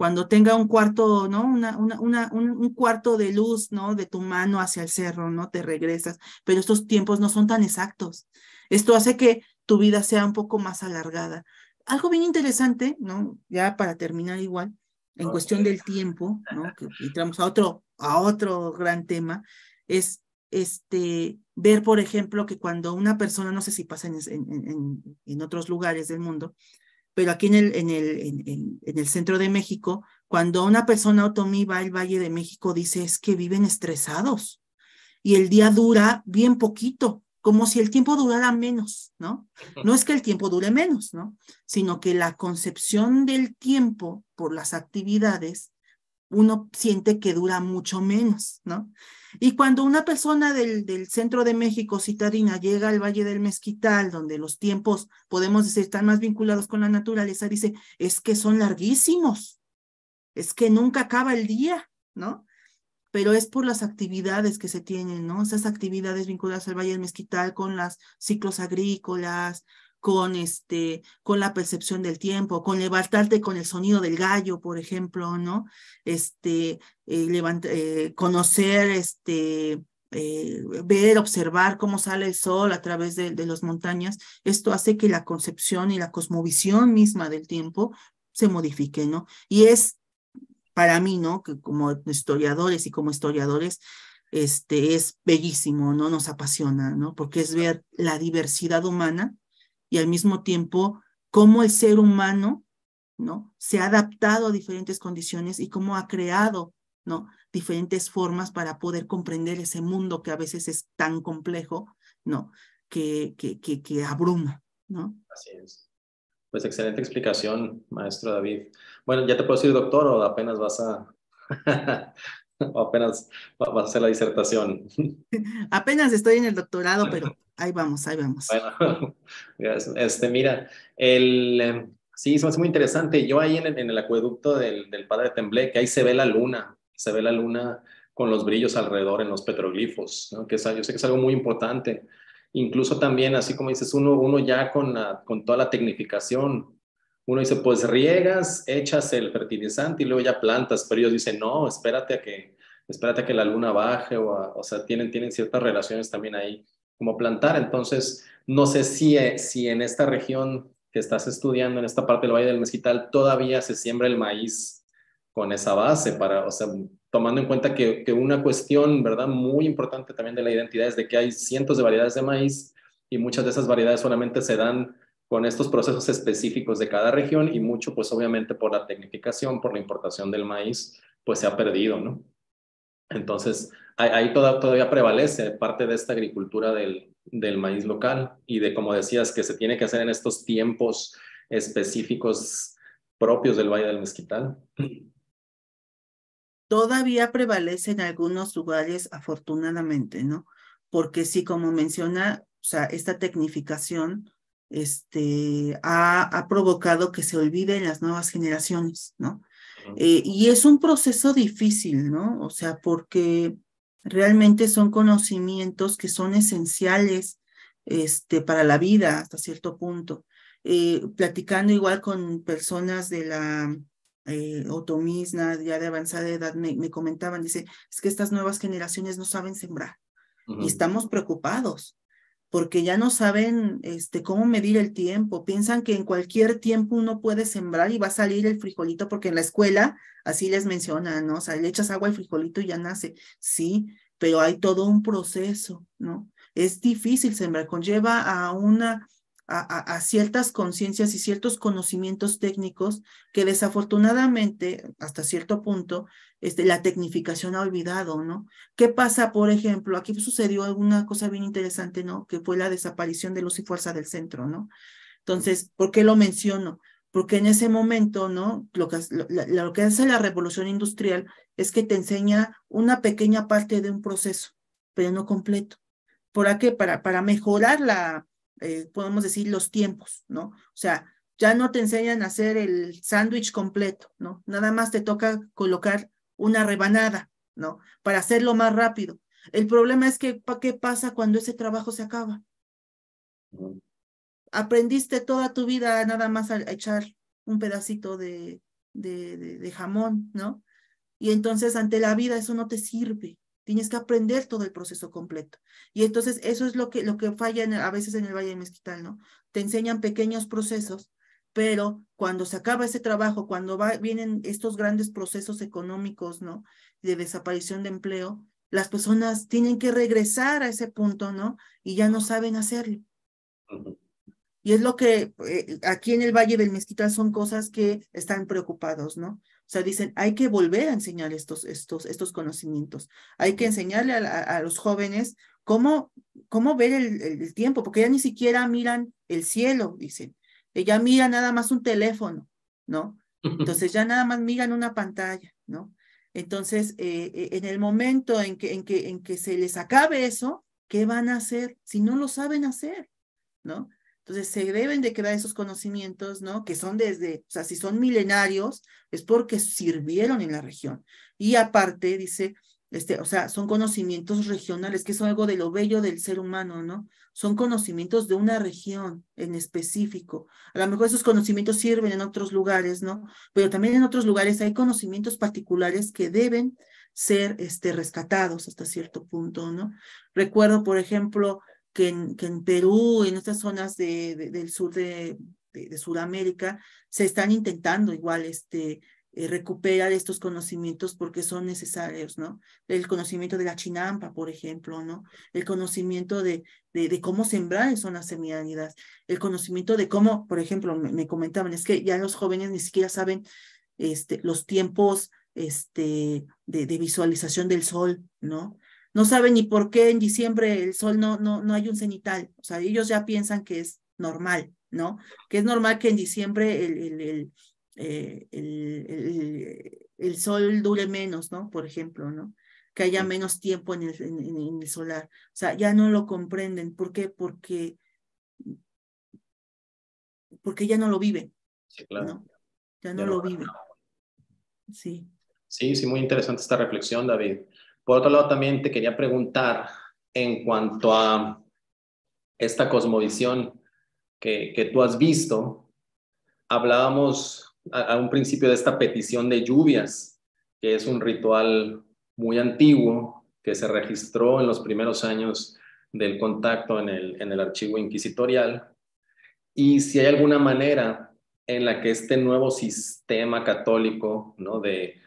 cuando tenga un cuarto, ¿no? Una, una, un, cuarto de luz, ¿no? De tu mano hacia el cerro, ¿no? Te regresas, pero estos tiempos no son tan exactos. Esto hace que tu vida sea un poco más alargada. Algo bien interesante, ¿no? Ya para terminar igual, en cuestión del tiempo, ¿no? Que entramos a otro, a otro gran tema, es este, ver, por ejemplo, que cuando una persona, no sé si pasa en, en, en, en otros lugares del mundo, pero aquí en el, en el, en, el centro de México, cuando una persona otomí va al Valle de México, dice es que viven estresados y el día dura bien poquito, como si el tiempo durara menos, ¿no? No es que el tiempo dure menos, ¿no? Sino que la concepción del tiempo por las actividades uno siente que dura mucho menos, ¿no? Y cuando una persona del, del, centro de México citadina llega al Valle del Mezquital, donde los tiempos, podemos decir, están más vinculados con la naturaleza, dice, es que son larguísimos, es que nunca acaba el día, ¿no? Pero es por las actividades que se tienen, ¿no? Esas actividades vinculadas al Valle del Mezquital con los ciclos agrícolas, con, este, con la percepción del tiempo, con levantarte con el sonido del gallo, por ejemplo, ¿no? Este, eh, eh, conocer, este, eh, ver, observar cómo sale el sol a través de, de las montañas, esto hace que la concepción y la cosmovisión misma del tiempo se modifique, ¿no? Y es para mí, ¿no? Que como historiadores y como historiadores, este es bellísimo, ¿no? Nos apasiona, ¿no? Porque es ver la diversidad humana y al mismo tiempo cómo el ser humano, ¿no? Se ha adaptado a diferentes condiciones y cómo ha creado, ¿no? Diferentes formas para poder comprender ese mundo que a veces es tan complejo, ¿no? Que, que, que, abruma, ¿no? Así es. Pues excelente explicación, maestro David. Bueno, ¿ya te puedo decir doctor o apenas vas a, apenas va a hacer la disertación. Apenas estoy en el doctorado, pero ahí vamos, ahí vamos. este, mira, el, eh, sí, es muy interesante. Yo ahí en, el, en el acueducto del, del, Padre Temblé, que ahí se ve la luna, se ve la luna con los brillos alrededor en los petroglifos, que es, yo sé que es algo muy importante. Incluso también, así como dices, uno, uno ya con, con toda la tecnificación, uno dice, pues riegas, echas el fertilizante y luego ya plantas, pero ellos dicen, no, espérate a que, espérate que la luna baje, o, o sea, tienen, tienen ciertas relaciones también ahí como plantar. Entonces, no sé si, si en esta región que estás estudiando, en esta parte del Valle del Mezquital, todavía se siembra el maíz con esa base, para, o sea, tomando en cuenta que, que una cuestión, ¿verdad?, muy importante también de la identidad es de que hay cientos de variedades de maíz y muchas de esas variedades solamente se dan con estos procesos específicos de cada región y mucho, pues obviamente por la tecnificación, por la importación del maíz, pues se ha perdido, ¿no? Entonces, ahí todavía prevalece parte de esta agricultura del, del, maíz local y de, como decías, que se tiene que hacer en estos tiempos específicos propios del Valle del Mezquital. Todavía prevalece en algunos lugares, afortunadamente, ¿no? Porque sí, como menciona, o sea, esta tecnificación este, ha, ha, provocado que se olviden las nuevas generaciones, ¿no? Eh, y es un proceso difícil, ¿no? O sea, porque realmente son conocimientos que son esenciales este, para la vida hasta cierto punto. Eh, platicando igual con personas de la eh, ya de avanzada edad, me, comentaban, dice, es que estas nuevas generaciones no saben sembrar y estamos preocupados porque ya no saben este, cómo medir el tiempo. Piensan que en cualquier tiempo uno puede sembrar y va a salir el frijolito, porque en la escuela así les mencionan, ¿no? O sea, le echas agua al frijolito y ya nace. Sí, pero hay todo un proceso, ¿no? Es difícil sembrar, conlleva a una... A, a ciertas conciencias y ciertos conocimientos técnicos que desafortunadamente, hasta cierto punto, este, la tecnificación ha olvidado, ¿no? ¿Qué pasa, por ejemplo? Aquí sucedió alguna cosa bien interesante, ¿no? Que fue la desaparición de Luz y Fuerza del Centro, ¿no? Entonces, ¿por qué lo menciono? Porque en ese momento, ¿no? Lo que, lo, que hace la revolución industrial es que te enseña una pequeña parte de un proceso, pero no completo. ¿Por qué? Para, para mejorar la, eh, podemos decir, los tiempos, ¿no? O sea, ya no te enseñan a hacer el sándwich completo, ¿no? Nada más te toca colocar una rebanada, ¿no? Para hacerlo más rápido. El problema es que, ¿qué pasa cuando ese trabajo se acaba? Aprendiste toda tu vida nada más a, echar un pedacito de, de, jamón, ¿no? Y entonces ante la vida eso no te sirve. Tienes que aprender todo el proceso completo. Y entonces eso es lo que, lo que falla a veces en el Valle de Mezquital, ¿no? Te enseñan pequeños procesos pero cuando se acaba ese trabajo, cuando vienen estos grandes procesos económicos, ¿no? De desaparición de empleo, las personas tienen que regresar a ese punto, ¿no? Y ya no saben hacerlo. Y es lo que eh, aquí en el Valle del Mezquita son cosas que están preocupados, ¿no? O sea, dicen, hay que volver a enseñar estos, estos, estos conocimientos. Hay que enseñarle a, los jóvenes cómo, cómo ver el, tiempo, porque ya ni siquiera miran el cielo, dicen. Ella mira nada más un teléfono, ¿no? Entonces ya nada más miran una pantalla, ¿no? Entonces, eh, eh, en el momento en que, en, que, en que se les acabe eso, ¿qué van a hacer si no lo saben hacer? ¿No? Entonces, se deben de crear esos conocimientos, ¿no? Que son desde, o sea, si son milenarios, es porque sirvieron en la región. Y aparte, dice, este, o sea, son conocimientos regionales, que es algo de lo bello del ser humano, ¿no? son conocimientos de una región en específico. A lo mejor esos conocimientos sirven en otros lugares, ¿no? Pero también en otros lugares hay conocimientos particulares que deben ser este, rescatados hasta cierto punto, ¿no? Recuerdo, por ejemplo, que en, que en Perú, en estas zonas de, del sur de, de, Sudamérica, se están intentando igual este, eh, recuperar estos conocimientos porque son necesarios, ¿no? El conocimiento de la chinampa, por ejemplo, ¿no? El conocimiento de, de, cómo sembrar en zonas semiáridas, el conocimiento de cómo, por ejemplo, me, comentaban, es que ya los jóvenes ni siquiera saben este, los tiempos este, de, visualización del sol, ¿no? no saben ni por qué en diciembre el sol no, no, no hay un cenital. O sea, ellos ya piensan que es normal, ¿no? Que es normal que en diciembre el, el, eh, el, el, sol dure menos, ¿no? Por ejemplo, ¿no? Que haya menos tiempo en el, solar. O sea, ya no lo comprenden. ¿Por qué? Porque, ya no lo vive, Sí, claro. Ya no lo vive. Sí. Sí, sí, muy interesante esta reflexión, David. Por otro lado, también te quería preguntar en cuanto a esta cosmovisión que, que tú has visto. Hablábamos a, un principio de esta petición de lluvias, que es un ritual muy antiguo que se registró en los primeros años del contacto en el, en el archivo inquisitorial. Y si hay alguna manera en la que este nuevo sistema católico, ¿no? De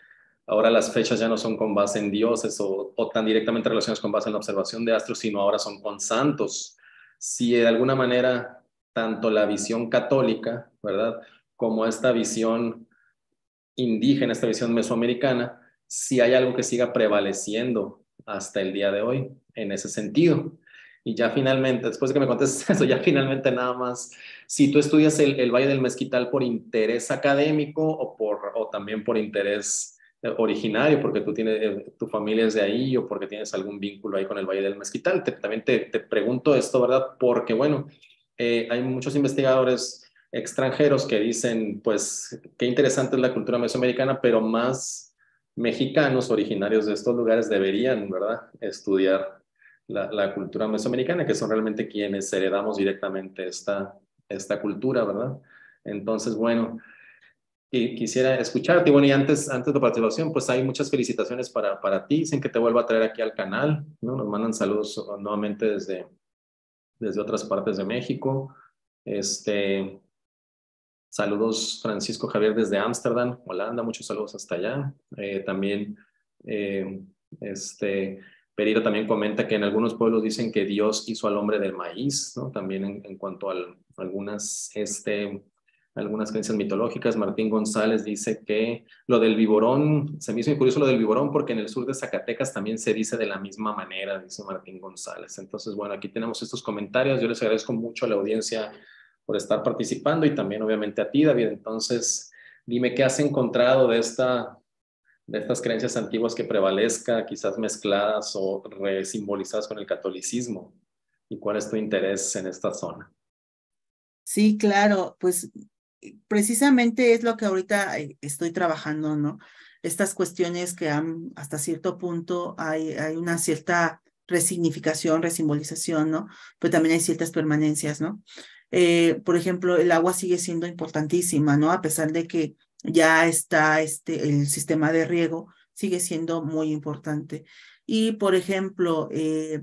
ahora las fechas ya no son con base en dioses o, o tan directamente relacionadas con base en la observación de astros, sino ahora son con santos. Si de alguna manera tanto la visión católica, ¿verdad? como esta visión indígena, esta visión mesoamericana, si hay algo que siga prevaleciendo hasta el día de hoy en ese sentido. Y ya finalmente, después de que me contestes eso, ya finalmente nada más, si tú estudias el, Valle del Mezquital por interés académico o, por, o también por interés eh, originario, porque tú tienes, eh, tu familia es de ahí o porque tienes algún vínculo ahí con el Valle del Mezquital, también te, pregunto esto, ¿verdad? Porque bueno, eh, hay muchos investigadores extranjeros que dicen, pues, qué interesante es la cultura mesoamericana, pero más mexicanos originarios de estos lugares deberían, ¿verdad?, estudiar la, cultura mesoamericana, que son realmente quienes heredamos directamente esta, esta cultura, ¿verdad? Entonces, bueno, quisiera escucharte. Bueno, y antes, antes de participación, pues hay muchas felicitaciones para, para ti. Dicen que te vuelva a traer aquí al canal, ¿no? Nos mandan saludos eh, nuevamente desde, desde otras partes de México. Este, Saludos Francisco Javier desde Ámsterdam, Holanda, muchos saludos hasta allá. Eh, también eh, este, también comenta que en algunos pueblos dicen que Dios hizo al hombre del maíz, ¿no? También en, cuanto a algunas, este, algunas creencias mitológicas. Martín González dice que lo del Biborón, se me hizo curioso lo del viborón porque en el sur de Zacatecas también se dice de la misma manera, dice Martín González. Entonces, bueno, aquí tenemos estos comentarios. Yo les agradezco mucho a la audiencia por estar participando y también obviamente a ti, David. Entonces, dime qué has encontrado de, esta, de estas creencias antiguas que prevalezca, quizás mezcladas o resimbolizadas con el catolicismo, y cuál es tu interés en esta zona. Sí, claro, pues precisamente es lo que ahorita eh, estoy trabajando, ¿no? Estas cuestiones que han, hasta cierto punto hay, hay una cierta resignificación, resimbolización, ¿no? Pero también hay ciertas permanencias, ¿no? Eh, por ejemplo, el agua sigue siendo importantísima, ¿no? A pesar de que ya está este, el sistema de riego, sigue siendo muy importante. Y, por ejemplo, eh,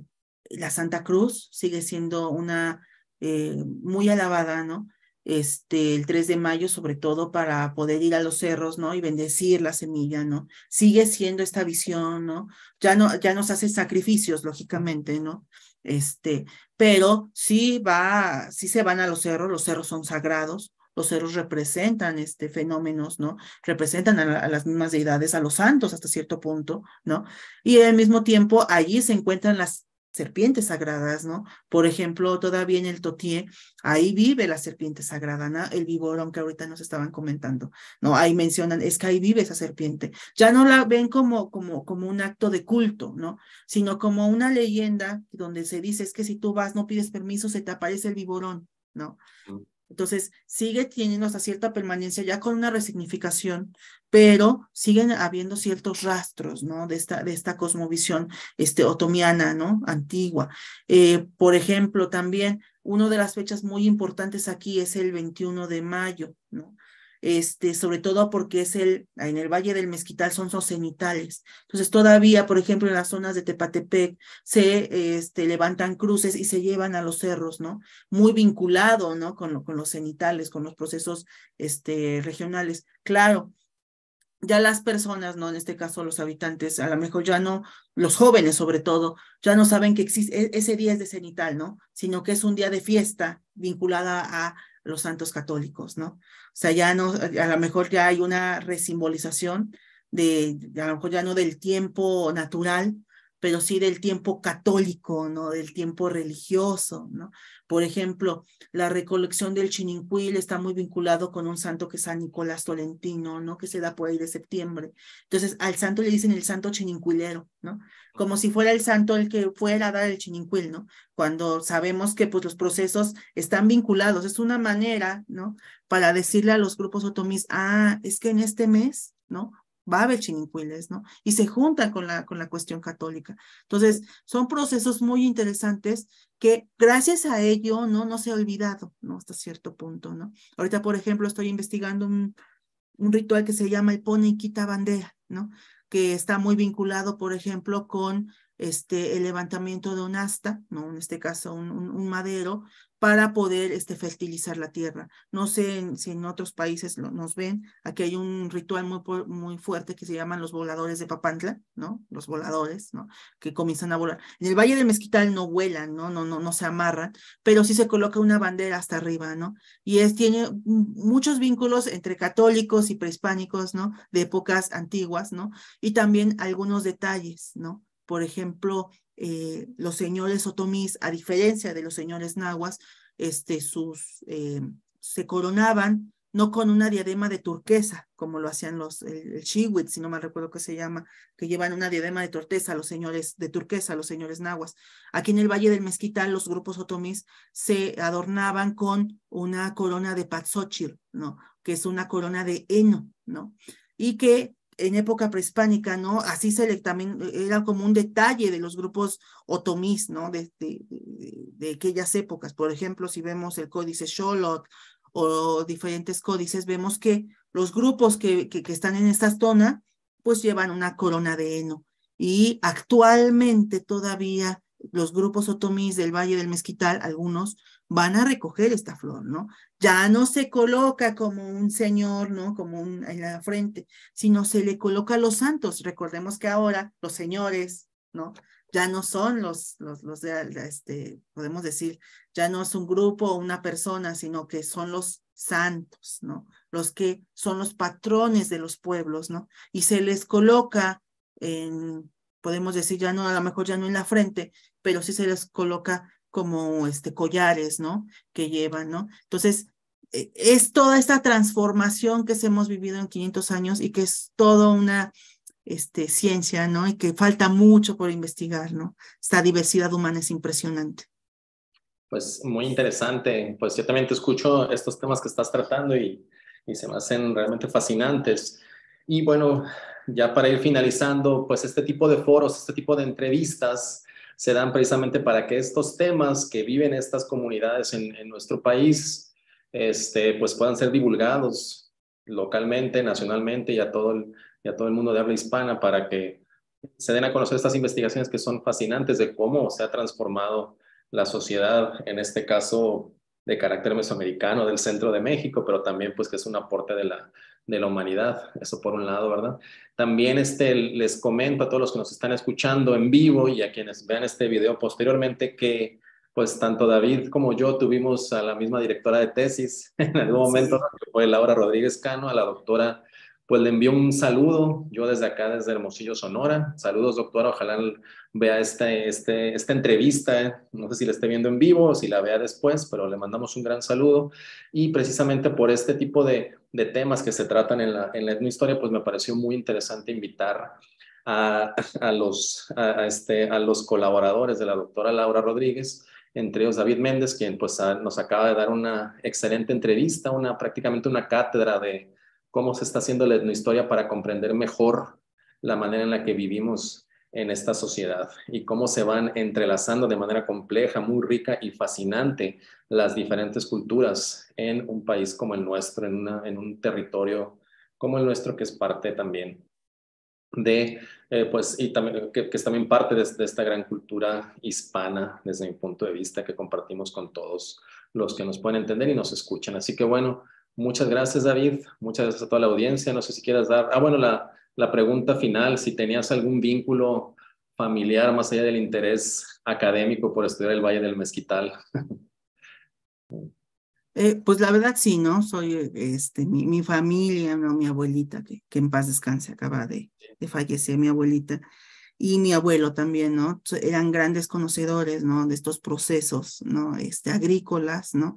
la Santa Cruz sigue siendo una eh, muy alabada, ¿no? Este, el 3 de mayo, sobre todo para poder ir a los cerros, ¿no? Y bendecir la semilla, ¿no? Sigue siendo esta visión, ¿no? Ya no, ya nos hace sacrificios, lógicamente, ¿no? Este, pero sí va, sí se van a los cerros, los cerros son sagrados, los cerros representan este fenómenos, ¿no? Representan a, a, las mismas deidades, a los santos hasta cierto punto, ¿no? Y al mismo tiempo allí se encuentran las serpientes sagradas, ¿no? Por ejemplo, todavía en el Totie, ahí vive la serpiente sagrada, ¿no? el viborón que ahorita nos estaban comentando, ¿no? Ahí mencionan, es que ahí vive esa serpiente. Ya no la ven como, como, como un acto de culto, ¿no? Sino como una leyenda donde se dice, es que si tú vas, no pides permiso, se te aparece el viborón, ¿no? Mm. Entonces, sigue teniendo hasta cierta permanencia ya con una resignificación, pero siguen habiendo ciertos rastros, ¿no? De esta, de esta cosmovisión este, otomiana, ¿no? Antigua. Eh, por ejemplo, también una de las fechas muy importantes aquí es el 21 de mayo, ¿no? Este, sobre todo porque es el, en el Valle del Mezquital son, los cenitales. Entonces todavía, por ejemplo, en las zonas de Tepatepec se este, levantan cruces y se llevan a los cerros, ¿no? Muy vinculado, ¿no? Con, con los cenitales, con los procesos este, regionales. Claro, ya las personas, ¿no? En este caso los habitantes, a lo mejor ya no, los jóvenes sobre todo, ya no saben que existe, e-, ese día es de cenital, ¿no? Sino que es un día de fiesta vinculada a los santos católicos, ¿no? O sea, ya no, a lo mejor ya hay una resimbolización de, a lo mejor ya no del tiempo natural, pero sí del tiempo católico, ¿no? Del tiempo religioso, ¿no? Por ejemplo, la recolección del chinincuil está muy vinculado con un santo que es San Nicolás Tolentino, ¿no? Que se da por ahí de septiembre. Entonces, al santo le dicen el santo chinincuilero, ¿no? Como si fuera el santo el que fuera a dar el chinincuil, ¿no? Cuando sabemos que pues los procesos están vinculados, es una manera, ¿no? Para decirle a los grupos otomis, ah, es que en este mes, ¿no? va chinincuiles, ¿no? Y se junta con la, con la cuestión católica. Entonces, son procesos muy interesantes que gracias a ello, ¿no? No se ha olvidado, ¿no? Hasta cierto punto, ¿no? Ahorita, por ejemplo, estoy investigando un, un ritual que se llama el pone y quita bandera, ¿no? Que está muy vinculado, por ejemplo, con este, el levantamiento de un asta, ¿no? En este caso, un, un, un madero, para poder este, fertilizar la tierra. No sé si en otros países nos ven, aquí hay un ritual muy, muy fuerte que se llaman los voladores de Papantla, ¿no? Los voladores, ¿no? Que comienzan a volar. En el Valle de Mezquital no vuelan, ¿no? No, no, no se amarran, pero sí se coloca una bandera hasta arriba, ¿no? Y es, tiene muchos vínculos entre católicos y prehispánicos, ¿no? De épocas antiguas, ¿no? Y también algunos detalles, ¿no? Por ejemplo, eh, los señores otomís, a diferencia de los señores nahuas, este, sus, eh, se coronaban no con una diadema de turquesa, como lo hacían los, el, si no me recuerdo que se llama, que llevan una diadema de torteza los señores, de turquesa, los señores nahuas. Aquí en el Valle del Mezquital, los grupos otomís se adornaban con una corona de patzochil, ¿no? Que es una corona de heno, ¿no? Y que en época prehispánica, ¿no? Así se le también e-, era como un detalle de los grupos otomís, ¿no? De, de, aquellas épocas. Por ejemplo, si vemos el códice Sholot o diferentes códices, vemos que los grupos que, que, que están en esta zona, pues llevan una corona de heno. Y actualmente todavía los grupos otomís del Valle del Mezquital, algunos, van a recoger esta flor, ¿no? Ya no se coloca como un señor, ¿no? Como un en la frente, sino se le coloca a los santos. Recordemos que ahora los señores, ¿no? Ya no son los, los, los de, este, podemos decir, ya no es un grupo o una persona, sino que son los santos, ¿no? Los que son los patrones de los pueblos, ¿no? Y se les coloca en, podemos decir, ya no, a lo mejor ya no en la frente, pero sí se les coloca como este collares, ¿no? Que llevan, ¿no? Entonces, eh, es toda esta transformación que hemos vivido en 500 años y que es toda una este, ciencia, ¿no? Y que falta mucho por investigar, ¿no? Esta diversidad humana es impresionante. Pues muy interesante. Pues yo también te escucho estos temas que estás tratando y, y se me hacen realmente fascinantes. Y bueno, ya para ir finalizando, pues este tipo de foros, este tipo de entrevistas, se dan precisamente para que estos temas que viven estas comunidades en, nuestro país, este, pues puedan ser divulgados localmente, nacionalmente y a, todo el, y a todo el mundo de habla hispana para que se den a conocer estas investigaciones que son fascinantes de cómo se ha transformado la sociedad, en este caso, de carácter mesoamericano del centro de México, pero también pues que es un aporte de la, de la humanidad, eso por un lado, ¿verdad? También este, les comento a todos los que nos están escuchando en vivo y a quienes vean este video posteriormente que pues tanto David como yo tuvimos a la misma directora de tesis en algún momento, que fue Laura Rodríguez Cano, a la doctora pues le envío un saludo, yo desde acá, desde Hermosillo, Sonora. Saludos, doctora, ojalá vea este, este, esta entrevista, no sé si la esté viendo en vivo o si la vea después, pero le mandamos un gran saludo. Y precisamente por este tipo de, temas que se tratan en la, en etnohistoria, pues me pareció muy interesante invitar a, los, este, a los colaboradores de la doctora Laura Rodríguez, entre ellos David Méndez, quien pues nos acaba de dar una excelente entrevista, una, prácticamente una cátedra de cómo se está haciendo la etnohistoria para comprender mejor la manera en la que vivimos en esta sociedad y cómo se van entrelazando de manera compleja, muy rica y fascinante las diferentes culturas en un país como el nuestro, en, un territorio como el nuestro que es parte también de, eh, pues, y también, que, es también parte de esta gran cultura hispana desde mi punto de vista que compartimos con todos los que nos pueden entender y nos escuchan. Así que bueno, Muchas gracias, David. Muchas gracias a toda la audiencia. No sé si quieras dar. Ah, bueno, la, pregunta final, si tenías algún vínculo familiar más allá del interés académico por estudiar el Valle del Mezquital. Eh, pues la verdad sí, ¿no? Soy este, mi, mi familia, ¿no? mi abuelita, que, que, en paz descanse, acaba de, de, fallecer mi abuelita, y mi abuelo también, ¿no? Eran grandes conocedores, ¿no? De estos procesos, ¿no? Este, agrícolas, ¿no?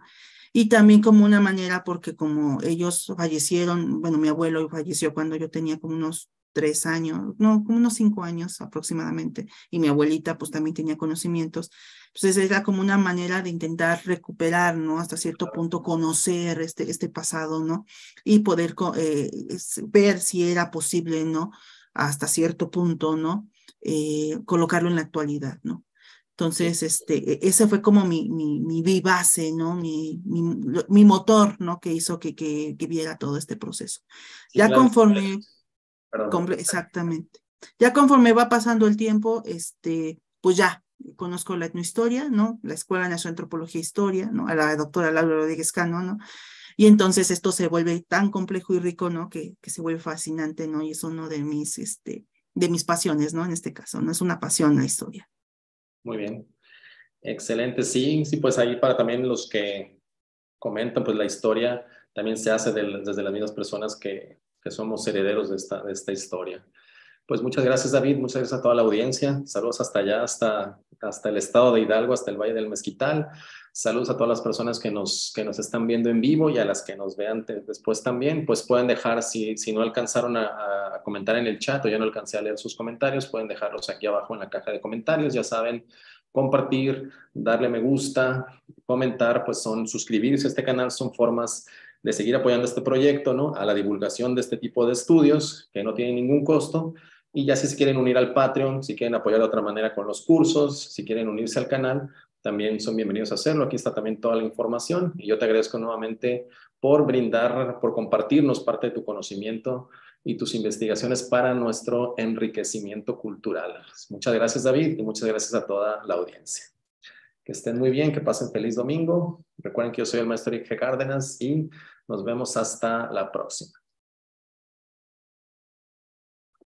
y también como una manera, porque como ellos fallecieron, bueno, mi abuelo falleció cuando yo tenía como unos tres años, no, como unos cinco años aproximadamente, y mi abuelita pues también tenía conocimientos. Entonces era como una manera de intentar recuperar, ¿no? Hasta cierto punto conocer este, este pasado, ¿no? Y poder eh, ver si era posible, ¿no? Hasta cierto punto, ¿no? Eh, colocarlo en la actualidad, ¿no? Entonces, este, e, ese fue como mi, mi, mi base, ¿no? Mi, mi, mi, motor, ¿no? Que hizo que, que, que viera todo este proceso. ya conforme, exactamente, ya conforme va pasando el tiempo, este, pues ya conozco la etnohistoria, ¿no? La Escuela Nacional de Antropología e Historia, ¿no? A la doctora Laura Rodríguez Cano, ¿no? Y entonces esto se vuelve tan complejo y rico, ¿no? Que, que se vuelve fascinante, ¿no? Y es uno de mis, este, de mis pasiones, ¿no? En este caso, ¿no? Es una pasión la historia. Muy bien. Excelente, sí, sí, pues ahí para también los que comentan, pues la historia también se hace desde las mismas personas que, que somos herederos de esta, de esta historia. Pues muchas gracias David, muchas gracias a toda la audiencia. Saludos hasta allá, hasta, hasta el estado de Hidalgo, hasta el Valle del Mezquital. Saludos a todas las personas que nos, que nos están viendo en vivo y a las que nos vean después también. Pues pueden dejar, si, si no alcanzaron a, comentar en el chat o ya no alcancé a leer sus comentarios, pueden dejarlos aquí abajo en la caja de comentarios. Ya saben, compartir, darle me gusta, comentar, pues son suscribirse a este canal, son formas de seguir apoyando este proyecto, ¿no? A la divulgación de este tipo de estudios que no tienen ningún costo y ya si se quieren unir al Patreon, si quieren apoyar de otra manera con los cursos, si quieren unirse al canal, también son bienvenidos a hacerlo. Aquí está también toda la información. Y yo te agradezco nuevamente por brindar, por compartirnos parte de tu conocimiento y tus investigaciones para nuestro enriquecimiento cultural. Muchas gracias, David, y muchas gracias a toda la audiencia. Que estén muy bien, que pasen feliz domingo. Recuerden que yo soy el maestro Ike Cárdenas y nos vemos hasta la próxima.